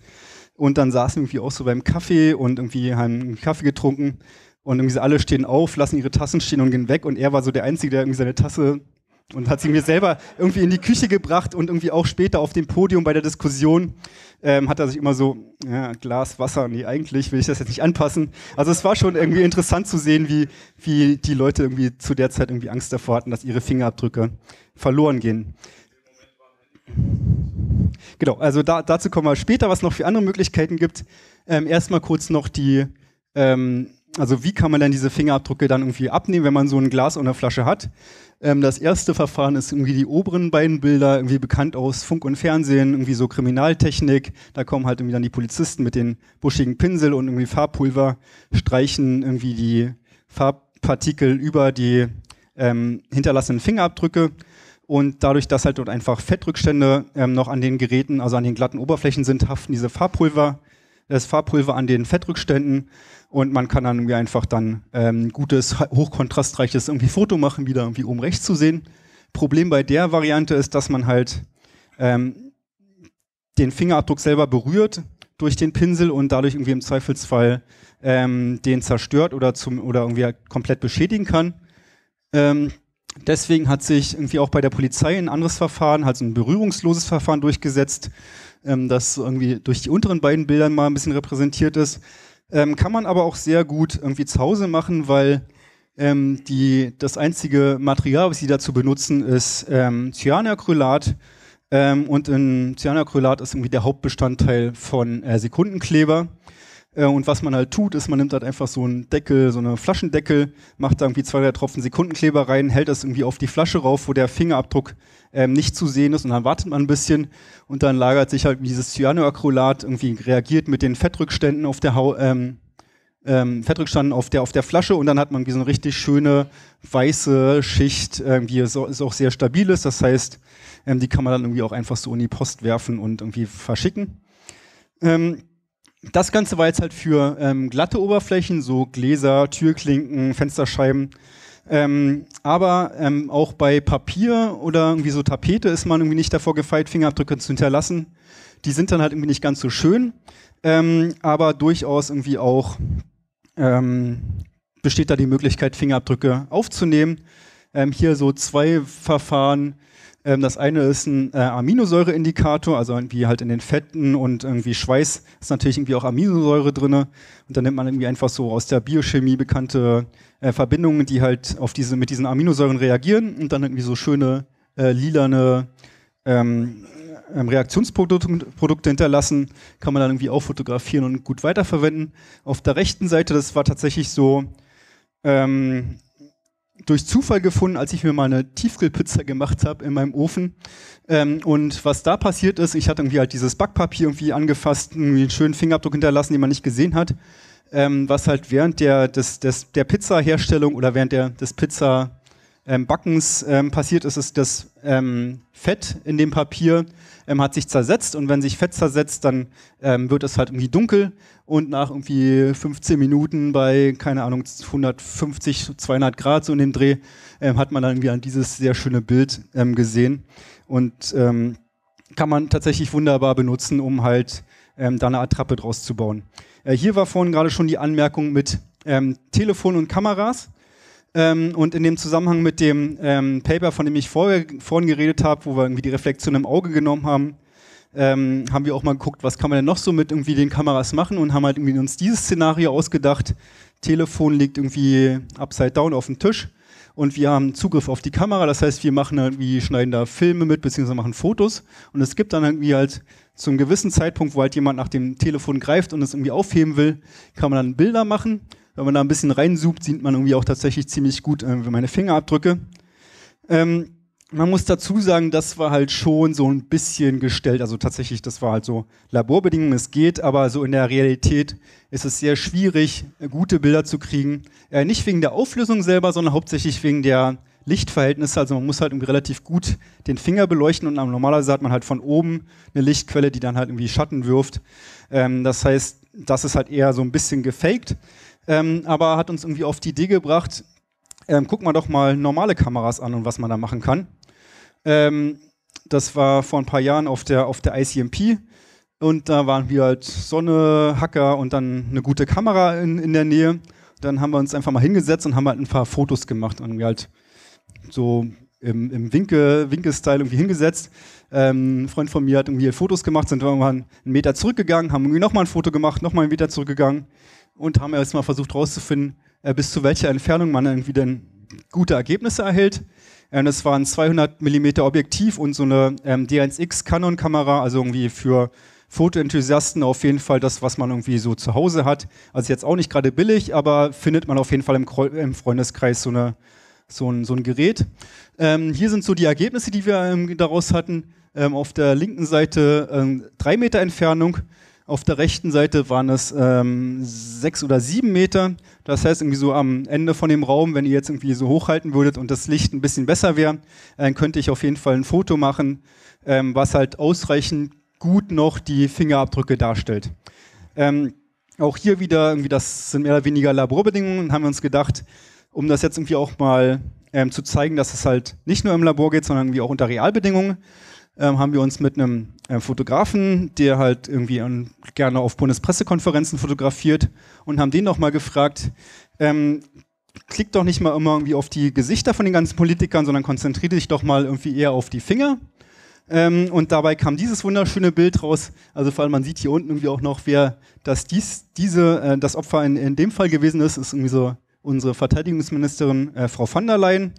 Und dann saßen irgendwie auch so beim Kaffee und irgendwie haben Kaffee getrunken. Und irgendwie alle stehen auf, lassen ihre Tassen stehen und gehen weg. Und er war so der Einzige, der irgendwie seine Tasse und hat sie mir selber irgendwie in die Küche gebracht und irgendwie auch später auf dem Podium bei der Diskussion ähm, hat er sich immer so, ja, Glas Wasser, nee, eigentlich will ich das jetzt nicht anpassen. Also es war schon irgendwie interessant zu sehen, wie, wie die Leute irgendwie zu der Zeit irgendwie Angst davor hatten, dass ihre Fingerabdrücke verloren gehen. Genau, also da, dazu kommen wir später, was noch für andere Möglichkeiten gibt. Ähm, erstmal kurz noch die ähm, also wie kann man denn diese Fingerabdrücke dann irgendwie abnehmen, wenn man so ein Glas und eine Flasche hat? Ähm, das erste Verfahren ist irgendwie die oberen beiden Bilder, irgendwie bekannt aus Funk und Fernsehen, irgendwie so Kriminaltechnik. Da kommen halt irgendwie dann die Polizisten mit den buschigen Pinsel und irgendwie Farbpulver, streichen irgendwie die Farbpartikel über die ähm, hinterlassenen Fingerabdrücke. Und dadurch, dass halt dort einfach Fettrückstände ähm, noch an den Geräten, also an den glatten Oberflächen sind, haften diese Farbpulver das Farbpulver an den Fettrückständen und man kann dann irgendwie einfach dann ähm, gutes, hochkontrastreiches irgendwie Foto machen, wieder irgendwie oben rechts zu sehen. Problem bei der Variante ist, dass man halt ähm, den Fingerabdruck selber berührt durch den Pinsel und dadurch irgendwie im Zweifelsfall ähm, den zerstört oder, zum, oder irgendwie halt komplett beschädigen kann. Ähm, deswegen hat sich irgendwie auch bei der Polizei ein anderes Verfahren, halt ein berührungsloses Verfahren durchgesetzt, ähm, das irgendwie durch die unteren beiden Bildern mal ein bisschen repräsentiert ist. Ähm, kann man aber auch sehr gut irgendwie zu Hause machen, weil ähm, die, das einzige Material, was sie dazu benutzen, ist ähm, Cyanacrylat. Ähm, und in Cyanacrylat ist irgendwie der Hauptbestandteil von äh, Sekundenkleber. Äh, und was man halt tut, ist, man nimmt halt einfach so einen Deckel, so eine Flaschendeckel, macht da irgendwie zwei, drei Tropfen Sekundenkleber rein, hält das irgendwie auf die Flasche rauf, wo der Fingerabdruck ähm, nicht zu sehen ist und dann wartet man ein bisschen und dann lagert sich halt dieses Cyanoacrylat, irgendwie reagiert mit den Fettrückständen auf der Haut, ähm, ähm, Fettrückständen auf der, auf der Flasche und dann hat man wie so eine richtig schöne weiße Schicht, irgendwie die so, ist auch sehr stabil ist, das heißt, ähm, die kann man dann irgendwie auch einfach so in die Post werfen und irgendwie verschicken. Ähm, das Ganze war jetzt halt für ähm, glatte Oberflächen, so Gläser, Türklinken, Fensterscheiben. Ähm, aber ähm, auch bei Papier oder irgendwie so Tapete ist man irgendwie nicht davor gefeit, Fingerabdrücke zu hinterlassen. Die sind dann halt irgendwie nicht ganz so schön, ähm, aber durchaus irgendwie auch ähm, besteht da die Möglichkeit, Fingerabdrücke aufzunehmen. Ähm, hier so zwei Verfahren, ähm, das eine ist ein äh, Aminosäureindikator, also irgendwie halt in den Fetten und irgendwie Schweiß ist natürlich irgendwie auch Aminosäure drin. Und dann nimmt man irgendwie einfach so aus der Biochemie bekannte äh, Verbindungen, die halt auf diese, mit diesen Aminosäuren reagieren und dann irgendwie so schöne äh, lilane ähm, ähm Reaktionsprodukte hinterlassen, kann man dann irgendwie auch fotografieren und gut weiterverwenden. Auf der rechten Seite, das war tatsächlich so ähm, durch Zufall gefunden, als ich mir mal eine Tiefkühlpizza gemacht habe in meinem Ofen. Ähm, und was da passiert ist, ich hatte irgendwie halt dieses Backpapier irgendwie angefasst, irgendwie einen schönen Fingerabdruck hinterlassen, den man nicht gesehen hat. Ähm, was halt während der, des, des, der Pizza-Herstellung oder während der, des Pizza-Backens ähm, ähm, passiert ist, ist das ähm, Fett in dem Papier ähm, hat sich zersetzt und wenn sich Fett zersetzt, dann ähm, wird es halt irgendwie dunkel und nach irgendwie 15 Minuten bei, keine Ahnung, 150, 200 Grad so in dem Dreh, ähm, hat man dann irgendwie an dieses sehr schöne Bild ähm, gesehen und ähm, kann man tatsächlich wunderbar benutzen, um halt ähm, da eine Attrappe draus zu bauen. Äh, hier war vorhin gerade schon die Anmerkung mit ähm, Telefon und Kameras. Ähm, und in dem Zusammenhang mit dem ähm, Paper, von dem ich vorher, vorhin geredet habe, wo wir irgendwie die Reflexion im Auge genommen haben, ähm, haben wir auch mal geguckt, was kann man denn noch so mit irgendwie den Kameras machen und haben halt irgendwie uns dieses Szenario ausgedacht. Telefon liegt irgendwie upside down auf dem Tisch und wir haben Zugriff auf die Kamera. Das heißt, wir machen halt, irgendwie, schneiden da Filme mit, beziehungsweise machen Fotos. Und es gibt dann irgendwie halt zum gewissen Zeitpunkt, wo halt jemand nach dem Telefon greift und es irgendwie aufheben will, kann man dann Bilder machen. Wenn man da ein bisschen reinzoomt, sieht man irgendwie auch tatsächlich ziemlich gut äh, meine Fingerabdrücke. Ähm, man muss dazu sagen, das war halt schon so ein bisschen gestellt. Also tatsächlich, das war halt so Laborbedingungen, es geht, aber so in der Realität ist es sehr schwierig, gute Bilder zu kriegen. Äh, nicht wegen der Auflösung selber, sondern hauptsächlich wegen der Lichtverhältnisse. Also man muss halt irgendwie relativ gut den Finger beleuchten und normalerweise hat man halt von oben eine Lichtquelle, die dann halt irgendwie Schatten wirft. Ähm, das heißt, das ist halt eher so ein bisschen gefaked ähm, aber hat uns irgendwie auf die Idee gebracht, ähm, guck mal doch mal normale Kameras an und was man da machen kann. Ähm, das war vor ein paar Jahren auf der, auf der ICMP und da waren wir halt Sonne, Hacker und dann eine gute Kamera in, in der Nähe. Dann haben wir uns einfach mal hingesetzt und haben halt ein paar Fotos gemacht und halt so im, im Winke, Winke-Style irgendwie hingesetzt. Ähm, ein Freund von mir hat irgendwie Fotos gemacht, sind wir mal einen Meter zurückgegangen, haben irgendwie nochmal ein Foto gemacht, nochmal einen Meter zurückgegangen und haben jetzt mal versucht herauszufinden, äh, bis zu welcher Entfernung man irgendwie denn gute Ergebnisse erhält. Ähm, das war ein 200 mm Objektiv und so eine ähm, D1X Canon Kamera, also irgendwie für Fotoenthusiasten auf jeden Fall das, was man irgendwie so zu Hause hat. Also jetzt auch nicht gerade billig, aber findet man auf jeden Fall im, Freundeskreis so, eine, so, ein, so ein Gerät. Ähm, hier sind so die Ergebnisse, die wir ähm, daraus hatten. Ähm, auf der linken Seite 3 ähm, Meter Entfernung, auf der rechten Seite waren es ähm, sechs oder sieben Meter. Das heißt, irgendwie so am Ende von dem Raum, wenn ihr jetzt irgendwie so hochhalten würdet und das Licht ein bisschen besser wäre, äh, könnte ich auf jeden Fall ein Foto machen, ähm, was halt ausreichend gut noch die Fingerabdrücke darstellt. Ähm, auch hier wieder, irgendwie das sind mehr oder weniger Laborbedingungen, haben wir uns gedacht, um das jetzt irgendwie auch mal ähm, zu zeigen, dass es halt nicht nur im Labor geht, sondern irgendwie auch unter Realbedingungen, ähm, haben wir uns mit einem äh, Fotografen, der halt irgendwie an, ähm, gerne auf Bundespressekonferenzen fotografiert und haben den nochmal gefragt, ähm, klick doch nicht mal immer irgendwie auf die Gesichter von den ganzen Politikern, sondern konzentriere dich doch mal irgendwie eher auf die Finger. Ähm, und dabei kam dieses wunderschöne Bild raus. Also vor allem, man sieht hier unten irgendwie auch noch, wer das, dies, diese, äh, das Opfer in, in dem Fall gewesen ist, ist irgendwie so unsere Verteidigungsministerin äh, Frau van der Leyen.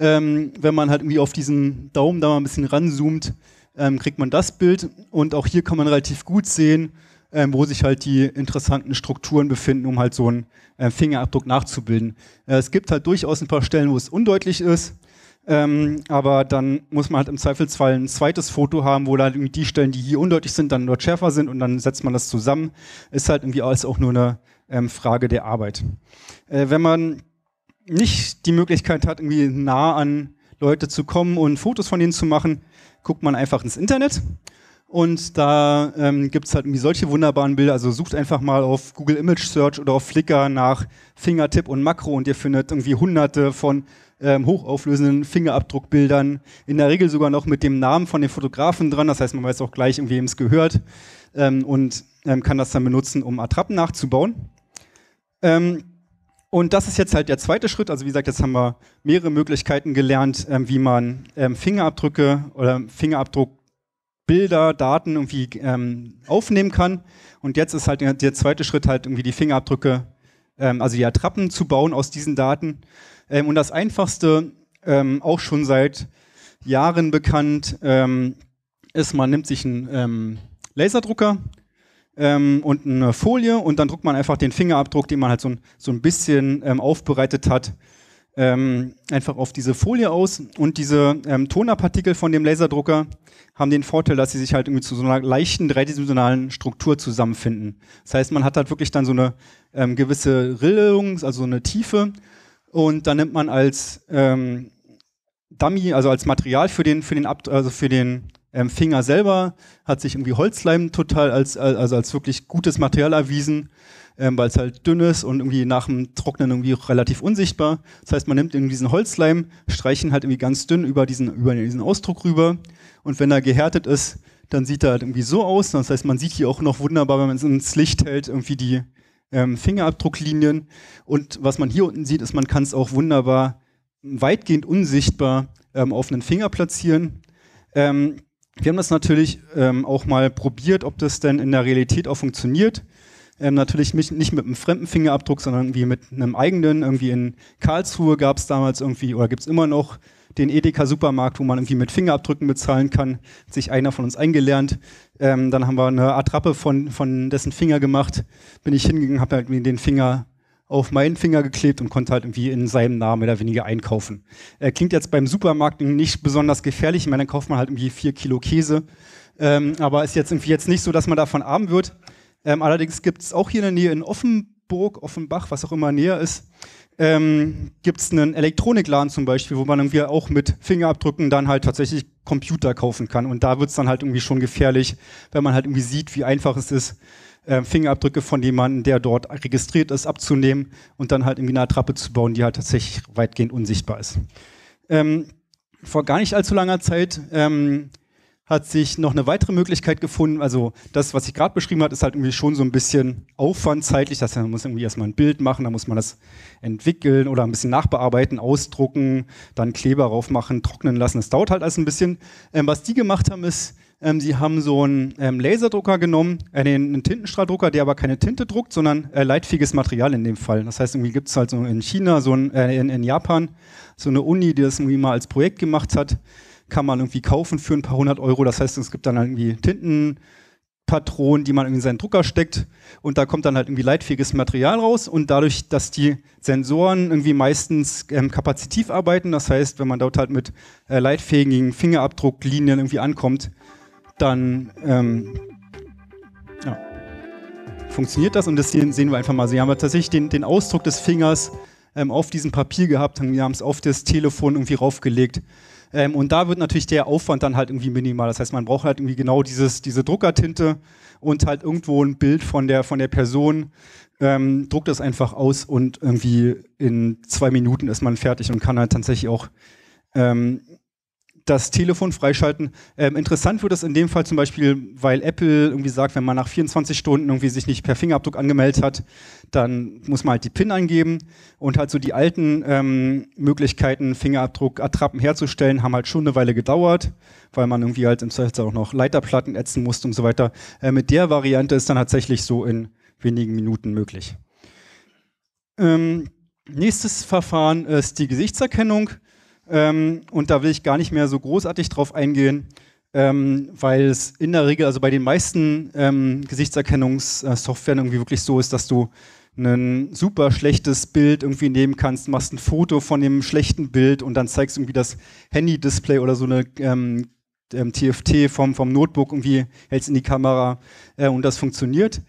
Ähm, wenn man halt irgendwie auf diesen Daumen da mal ein bisschen ranzoomt, ähm, kriegt man das Bild. Und auch hier kann man relativ gut sehen, ähm, wo sich halt die interessanten Strukturen befinden, um halt so einen äh, Fingerabdruck nachzubilden. Äh, es gibt halt durchaus ein paar Stellen, wo es undeutlich ist. Ähm, aber dann muss man halt im Zweifelsfall ein zweites Foto haben, wo dann irgendwie die Stellen, die hier undeutlich sind, dann dort schärfer sind und dann setzt man das zusammen. Ist halt irgendwie alles auch nur eine ähm, Frage der Arbeit. Äh, wenn man nicht die Möglichkeit hat, irgendwie nah an Leute zu kommen und Fotos von ihnen zu machen, guckt man einfach ins Internet. Und da ähm, gibt es halt irgendwie solche wunderbaren Bilder. Also sucht einfach mal auf Google Image Search oder auf Flickr nach Fingertip und Makro und ihr findet irgendwie hunderte von ähm, hochauflösenden Fingerabdruckbildern. In der Regel sogar noch mit dem Namen von den Fotografen dran. Das heißt, man weiß auch gleich, wem es gehört ähm, und ähm, kann das dann benutzen, um Attrappen nachzubauen. Ähm, und das ist jetzt halt der zweite Schritt. Also wie gesagt, jetzt haben wir mehrere Möglichkeiten gelernt, ähm, wie man ähm, Fingerabdrücke oder Fingerabdruckbilder, Daten irgendwie ähm, aufnehmen kann. Und jetzt ist halt der zweite Schritt halt irgendwie die Fingerabdrücke, ähm, also die Attrappen zu bauen aus diesen Daten. Ähm, und das Einfachste, ähm, auch schon seit Jahren bekannt, ist, man nimmt sich einen Laserdrucker, ähm, und eine Folie und dann druckt man einfach den Fingerabdruck, den man halt so ein, so ein bisschen ähm, aufbereitet hat, ähm, einfach auf diese Folie aus. Und diese ähm, Tonerpartikel von dem Laserdrucker haben den Vorteil, dass sie sich halt irgendwie zu so einer leichten dreidimensionalen Struktur zusammenfinden. Das heißt, man hat halt wirklich dann so eine ähm, gewisse Rillung, also eine Tiefe. Und dann nimmt man als ähm, Dummy, also als Material für den, für den, Ab also für den ähm, Finger selber hat sich irgendwie Holzleim total als, also als wirklich gutes Material erwiesen, ähm, weil es halt dünn ist und irgendwie nach dem Trocknen irgendwie relativ unsichtbar. Das heißt, man nimmt irgendwie diesen Holzleim, streichen halt irgendwie ganz dünn über diesen, über diesen Ausdruck rüber und wenn er gehärtet ist, dann sieht er halt irgendwie so aus. Das heißt, man sieht hier auch noch wunderbar, wenn man es ins Licht hält, irgendwie die ähm, Fingerabdrucklinien. Und was man hier unten sieht, ist, man kann es auch wunderbar weitgehend unsichtbar ähm, auf einen Finger platzieren. Ähm, wir haben das natürlich ähm, auch mal probiert, ob das denn in der Realität auch funktioniert. Ähm, natürlich nicht, nicht mit einem fremden Fingerabdruck, sondern irgendwie mit einem eigenen. Irgendwie in Karlsruhe gab es damals irgendwie, oder gibt es immer noch, den Edeka-Supermarkt, wo man irgendwie mit Fingerabdrücken bezahlen kann. Hat sich einer von uns eingelernt. Ähm, dann haben wir eine Attrappe von, von dessen Finger gemacht. Bin ich hingegangen, habe halt den Finger auf meinen Finger geklebt und konnte halt irgendwie in seinem Namen oder weniger einkaufen. Äh, klingt jetzt beim Supermarkt nicht besonders gefährlich. Ich meine, dann kauft man halt irgendwie vier Kilo Käse. Ähm, aber ist jetzt irgendwie jetzt nicht so, dass man davon arm wird. Ähm, allerdings gibt es auch hier in der Nähe in Offenburg, Offenbach, was auch immer näher ist, ähm, gibt es einen Elektronikladen zum Beispiel, wo man irgendwie auch mit Fingerabdrücken dann halt tatsächlich Computer kaufen kann. Und da wird es dann halt irgendwie schon gefährlich, wenn man halt irgendwie sieht, wie einfach es ist, ähm, Fingerabdrücke von jemandem, der dort registriert ist, abzunehmen und dann halt irgendwie eine Attrappe zu bauen, die halt tatsächlich weitgehend unsichtbar ist. Ähm, vor gar nicht allzu langer Zeit ähm, hat sich noch eine weitere Möglichkeit gefunden. Also das, was ich gerade beschrieben habe, ist halt irgendwie schon so ein bisschen Aufwand zeitlich. Das heißt, man muss irgendwie erstmal ein Bild machen, dann muss man das entwickeln oder ein bisschen nachbearbeiten, ausdrucken, dann Kleber drauf machen, trocknen lassen. Das dauert halt alles ein bisschen. Ähm, was die gemacht haben, ist, ähm, sie haben so einen ähm, Laserdrucker genommen, äh, einen Tintenstrahldrucker, der aber keine Tinte druckt, sondern äh, leitfähiges Material in dem Fall. Das heißt, irgendwie gibt es halt so in China, so ein, äh, in, in, Japan, so eine Uni, die das irgendwie mal als Projekt gemacht hat, kann man irgendwie kaufen für ein paar hundert Euro. Das heißt, es gibt dann halt irgendwie Tintenpatronen, die man in seinen Drucker steckt und da kommt dann halt irgendwie leitfähiges Material raus und dadurch, dass die Sensoren irgendwie meistens ähm, kapazitiv arbeiten, das heißt, wenn man dort halt mit äh, leitfähigen Fingerabdrucklinien irgendwie ankommt, dann ähm, ja, funktioniert das und das sehen wir einfach mal. Sie haben tatsächlich den, den Ausdruck des Fingers ähm, auf diesem Papier gehabt, haben es auf das Telefon irgendwie raufgelegt. Ähm, und da wird natürlich der Aufwand dann halt irgendwie minimal. Das heißt, man braucht halt irgendwie genau dieses, diese Druckertinte und halt irgendwo ein Bild von der, von der Person, ähm, druckt das einfach aus und irgendwie in zwei Minuten ist man fertig und kann halt tatsächlich auch ähm, das Telefon freischalten. Ähm, interessant wird es in dem Fall zum Beispiel, weil Apple irgendwie sagt, wenn man nach 24 Stunden irgendwie sich nicht per Fingerabdruck angemeldet hat, dann muss man halt die PIN angeben. und halt so die alten ähm, Möglichkeiten, Fingerabdruckattrappen herzustellen, haben halt schon eine Weile gedauert, weil man irgendwie halt im Zweifelsfall auch noch Leiterplatten ätzen musste und so weiter. Äh, mit der Variante ist dann tatsächlich so in wenigen Minuten möglich. Ähm, nächstes Verfahren ist die Gesichtserkennung. Ähm, und da will ich gar nicht mehr so großartig drauf eingehen, ähm, weil es in der Regel, also bei den meisten ähm, Gesichtserkennungssoftwaren irgendwie wirklich so ist, dass du ein super schlechtes Bild irgendwie nehmen kannst, machst ein Foto von dem schlechten Bild und dann zeigst irgendwie das Handy-Display oder so eine ähm, TFT ähm, vom, vom Notebook irgendwie, hältst in die Kamera äh, und das funktioniert.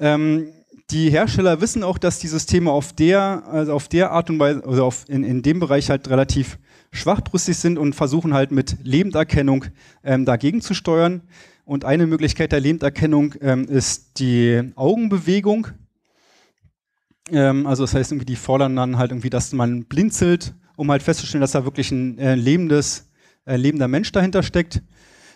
Ähm, die Hersteller wissen auch, dass die Systeme auf der, also auf der Art und Weise, also auf, in, in dem Bereich halt relativ schwachbrüstig sind und versuchen halt mit Lebenderkennung ähm, dagegen zu steuern. Und eine Möglichkeit der Lebenderkennung ähm, ist die Augenbewegung. Ähm, also das heißt, irgendwie die fordern dann halt irgendwie, dass man blinzelt, um halt festzustellen, dass da wirklich ein äh, lebendes, äh, lebender Mensch dahinter steckt.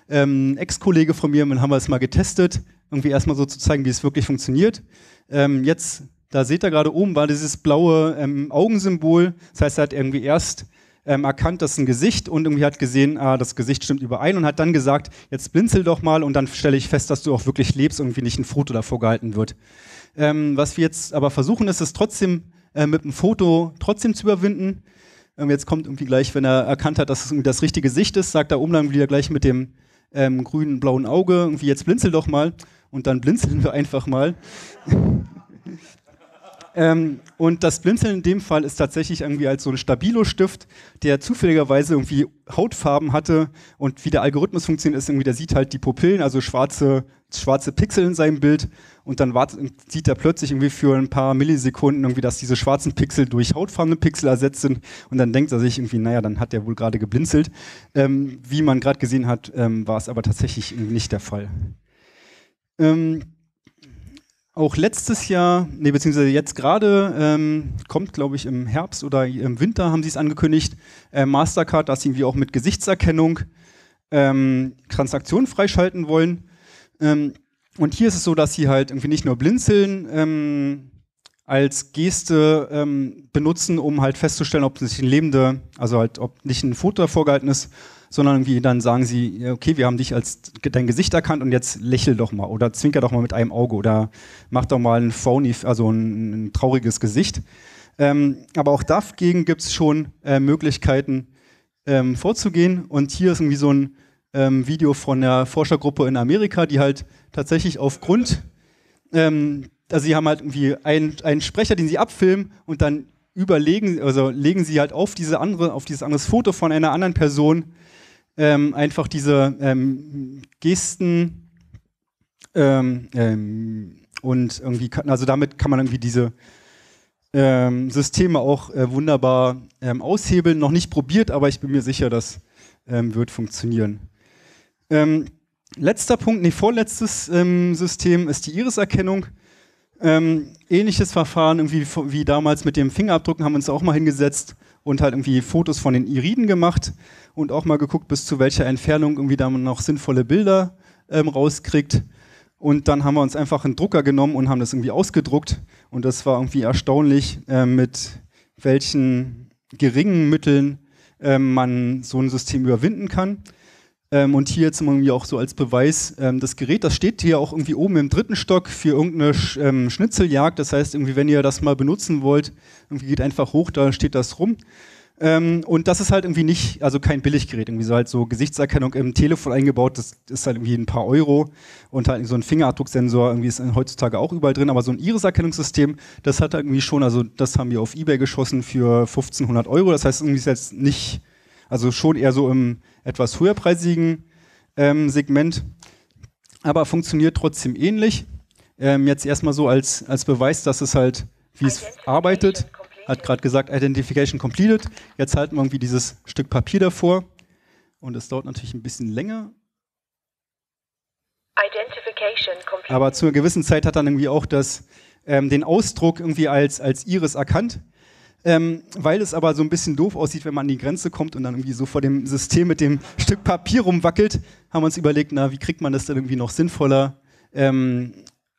ein ähm, Ex-Kollege von mir, haben wir es mal getestet, irgendwie erstmal so zu zeigen, wie es wirklich funktioniert. Ähm, jetzt da seht ihr gerade oben war dieses blaue ähm, Augensymbol. Das heißt, er hat irgendwie erst ähm, erkannt, das ist ein Gesicht und irgendwie hat gesehen, ah, das Gesicht stimmt überein und hat dann gesagt, jetzt blinzel doch mal und dann stelle ich fest, dass du auch wirklich lebst, irgendwie nicht ein Foto davor gehalten wird. Ähm, was wir jetzt aber versuchen, ist es trotzdem äh, mit einem Foto trotzdem zu überwinden. Ähm, jetzt kommt irgendwie gleich, wenn er erkannt hat, dass es das richtige Gesicht ist, sagt er oben dann wieder gleich mit dem ähm, grünen, blauen Auge, irgendwie jetzt blinzel doch mal und dann blinzeln wir einfach mal. Ähm, und das Blinzeln in dem Fall ist tatsächlich irgendwie als so ein Stabilo-Stift, der zufälligerweise irgendwie Hautfarben hatte und wie der Algorithmus funktioniert ist, irgendwie der sieht halt die Pupillen, also schwarze, schwarze Pixel in seinem Bild und dann wartet, sieht er plötzlich irgendwie für ein paar Millisekunden irgendwie, dass diese schwarzen Pixel durch hautfarbene Pixel ersetzt sind und dann denkt er sich irgendwie, naja, dann hat der wohl gerade geblinzelt. Ähm, wie man gerade gesehen hat, ähm, war es aber tatsächlich nicht der Fall. Ähm, auch letztes Jahr, nee, beziehungsweise jetzt gerade, ähm, kommt, glaube ich, im Herbst oder im Winter haben sie es angekündigt, äh, Mastercard, dass sie irgendwie auch mit Gesichtserkennung ähm, Transaktionen freischalten wollen. Ähm, und hier ist es so, dass sie halt irgendwie nicht nur Blinzeln ähm, als Geste ähm, benutzen, um halt festzustellen, ob es nicht ein lebende, also halt, ob nicht ein Foto davor gehalten ist, sondern irgendwie dann sagen sie, okay, wir haben dich als dein Gesicht erkannt und jetzt lächel doch mal oder zwinker doch mal mit einem Auge oder mach doch mal ein phony, also ein, ein trauriges Gesicht. Ähm, aber auch dagegen gibt es schon äh, Möglichkeiten ähm, vorzugehen. Und hier ist irgendwie so ein ähm, Video von der Forschergruppe in Amerika, die halt tatsächlich aufgrund, ähm, also sie haben halt irgendwie einen, einen Sprecher, den sie abfilmen und dann überlegen, also legen sie halt auf diese andere, auf dieses anderes Foto von einer anderen Person ähm, einfach diese ähm, Gesten ähm, ähm, und irgendwie, kann, also damit kann man irgendwie diese ähm, Systeme auch äh, wunderbar aushebeln. Noch nicht probiert, aber ich bin mir sicher, das wird funktionieren. letzter Punkt, nee, vorletztes System ist die Iris-Erkennung. Ähm, ähnliches Verfahren, irgendwie wie damals mit dem Fingerabdrucken, haben wir uns auch mal hingesetzt und halt irgendwie Fotos von den Iriden gemacht und auch mal geguckt, bis zu welcher Entfernung irgendwie da man noch sinnvolle Bilder ähm, rauskriegt. Und dann haben wir uns einfach einen Drucker genommen und haben das irgendwie ausgedruckt. Und das war irgendwie erstaunlich, äh, mit welchen geringen Mitteln äh, man so ein System überwinden kann. Ähm, und hier jetzt irgendwie auch so als Beweis ähm, das Gerät, das steht hier auch irgendwie oben im dritten Stock für irgendeine Sch ähm, Schnitzeljagd. Das heißt, irgendwie, wenn ihr das mal benutzen wollt, irgendwie geht einfach hoch, da steht das rum. Ähm, und das ist halt irgendwie nicht, also kein Billiggerät, irgendwie so halt so Gesichtserkennung im Telefon eingebaut, das ist halt irgendwie ein paar Euro und halt so ein Fingerabdrucksensor irgendwie ist heutzutage auch überall drin, aber so ein Iris-Erkennungssystem, das hat halt irgendwie schon, also das haben wir auf Ebay geschossen für 1500 Euro, das heißt irgendwie ist jetzt nicht, also schon eher so im etwas höherpreisigen ähm, Segment, aber funktioniert trotzdem ähnlich. Ähm, jetzt erstmal so als, als Beweis, dass es halt, wie es arbeitet, hat gerade gesagt, Identification completed. Jetzt halten wir irgendwie dieses Stück Papier davor und es dauert natürlich ein bisschen länger. Identification completed. Aber zu einer gewissen Zeit hat dann irgendwie auch das, ähm, den Ausdruck irgendwie als, als Iris erkannt ähm, weil es aber so ein bisschen doof aussieht, wenn man an die Grenze kommt und dann irgendwie so vor dem System mit dem Stück Papier rumwackelt, haben wir uns überlegt, na, wie kriegt man das denn irgendwie noch sinnvoller ähm,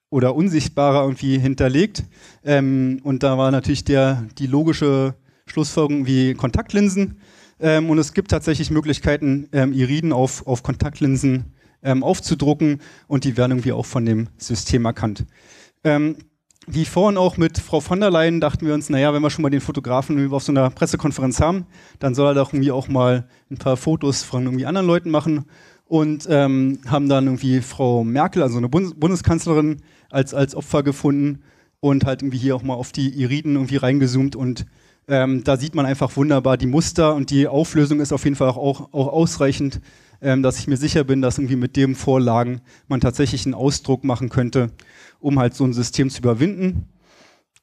oder unsichtbarer irgendwie hinterlegt? Ähm, und da war natürlich der, die logische Schlussfolgerung wie Kontaktlinsen. Ähm, und es gibt tatsächlich Möglichkeiten, ähm, Iriden auf, auf Kontaktlinsen ähm, aufzudrucken und die werden irgendwie auch von dem System erkannt wie vorhin auch mit Frau von der Leyen, dachten wir uns, naja, wenn wir schon mal den Fotografen auf so einer Pressekonferenz haben, dann soll er doch irgendwie auch mal ein paar Fotos von irgendwie anderen Leuten machen. Und ähm, haben dann irgendwie Frau Merkel, also eine Bundes Bundeskanzlerin, als, als Opfer gefunden und halt irgendwie hier auch mal auf die Iriden irgendwie reingezoomt und ähm, da sieht man einfach wunderbar die Muster und die Auflösung ist auf jeden Fall auch, auch, ausreichend, ähm, dass ich mir sicher bin, dass irgendwie mit dem Vorlagen man tatsächlich einen Ausdruck machen könnte um halt so ein System zu überwinden.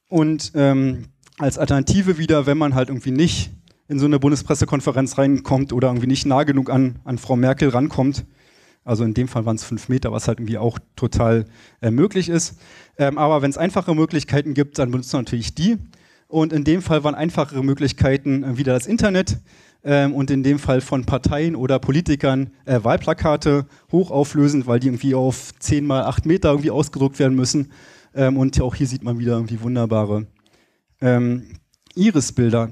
Und ähm, als Alternative wieder, wenn man halt irgendwie nicht in so eine Bundespressekonferenz reinkommt oder irgendwie nicht nah genug an, an Frau Merkel rankommt, also in dem Fall waren es fünf Meter, was halt irgendwie auch total äh, möglich ist. Ähm, aber wenn es einfache Möglichkeiten gibt, dann benutzt man natürlich die. Und in dem Fall waren einfachere Möglichkeiten äh, wieder das Internet ähm, und in dem Fall von Parteien oder Politikern äh, Wahlplakate hochauflösend, weil die irgendwie auf 10 mal 8 Meter irgendwie ausgedruckt werden müssen. Ähm, und auch hier sieht man wieder irgendwie wunderbare ähm, Iris-Bilder.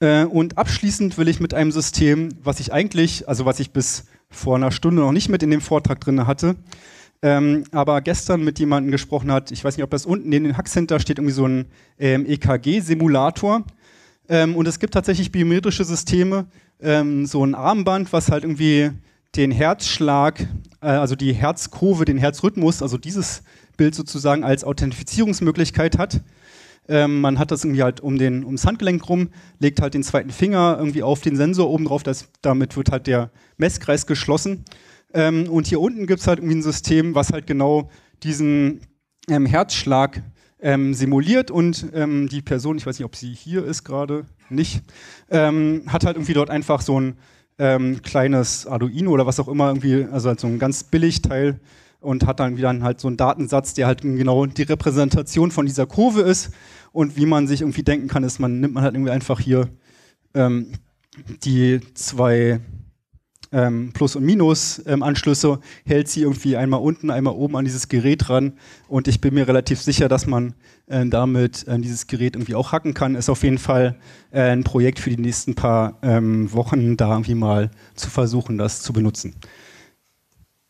Äh, und abschließend will ich mit einem System, was ich eigentlich, also was ich bis vor einer Stunde noch nicht mit in dem Vortrag drin hatte, ähm, aber gestern mit jemandem gesprochen hat, ich weiß nicht, ob das unten in den Hacks Center steht, irgendwie so ein ähm, EKG-Simulator, ähm, und es gibt tatsächlich biometrische Systeme, ähm, so ein Armband, was halt irgendwie den Herzschlag, äh, also die Herzkurve, den Herzrhythmus, also dieses Bild sozusagen als Authentifizierungsmöglichkeit hat. Ähm, man hat das irgendwie halt um den, ums Handgelenk rum, legt halt den zweiten Finger irgendwie auf den Sensor oben drauf, das, damit wird halt der Messkreis geschlossen. Ähm, und hier unten gibt es halt irgendwie ein System, was halt genau diesen ähm, Herzschlag ähm, simuliert und ähm, die Person, ich weiß nicht, ob sie hier ist gerade, nicht, ähm, hat halt irgendwie dort einfach so ein ähm, kleines Arduino oder was auch immer irgendwie, also halt so ein ganz billig Teil und hat dann wieder halt so einen Datensatz, der halt genau die Repräsentation von dieser Kurve ist und wie man sich irgendwie denken kann, ist man nimmt man halt irgendwie einfach hier ähm, die zwei ähm, Plus- und Minus-Anschlüsse, hält sie irgendwie einmal unten, einmal oben an dieses Gerät ran. Und ich bin mir relativ sicher, dass man äh, damit äh, dieses Gerät irgendwie auch hacken kann. Ist auf jeden Fall äh, ein Projekt für die nächsten paar ähm, Wochen, da irgendwie mal zu versuchen, das zu benutzen.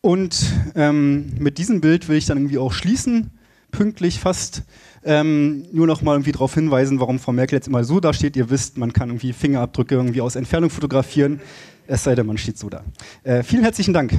Und ähm, mit diesem Bild will ich dann irgendwie auch schließen, pünktlich fast. Ähm, nur noch mal irgendwie darauf hinweisen, warum Frau Merkel jetzt immer so da steht. Ihr wisst, man kann irgendwie Fingerabdrücke irgendwie aus Entfernung fotografieren. Es sei denn, man steht so da. Äh, vielen herzlichen Dank.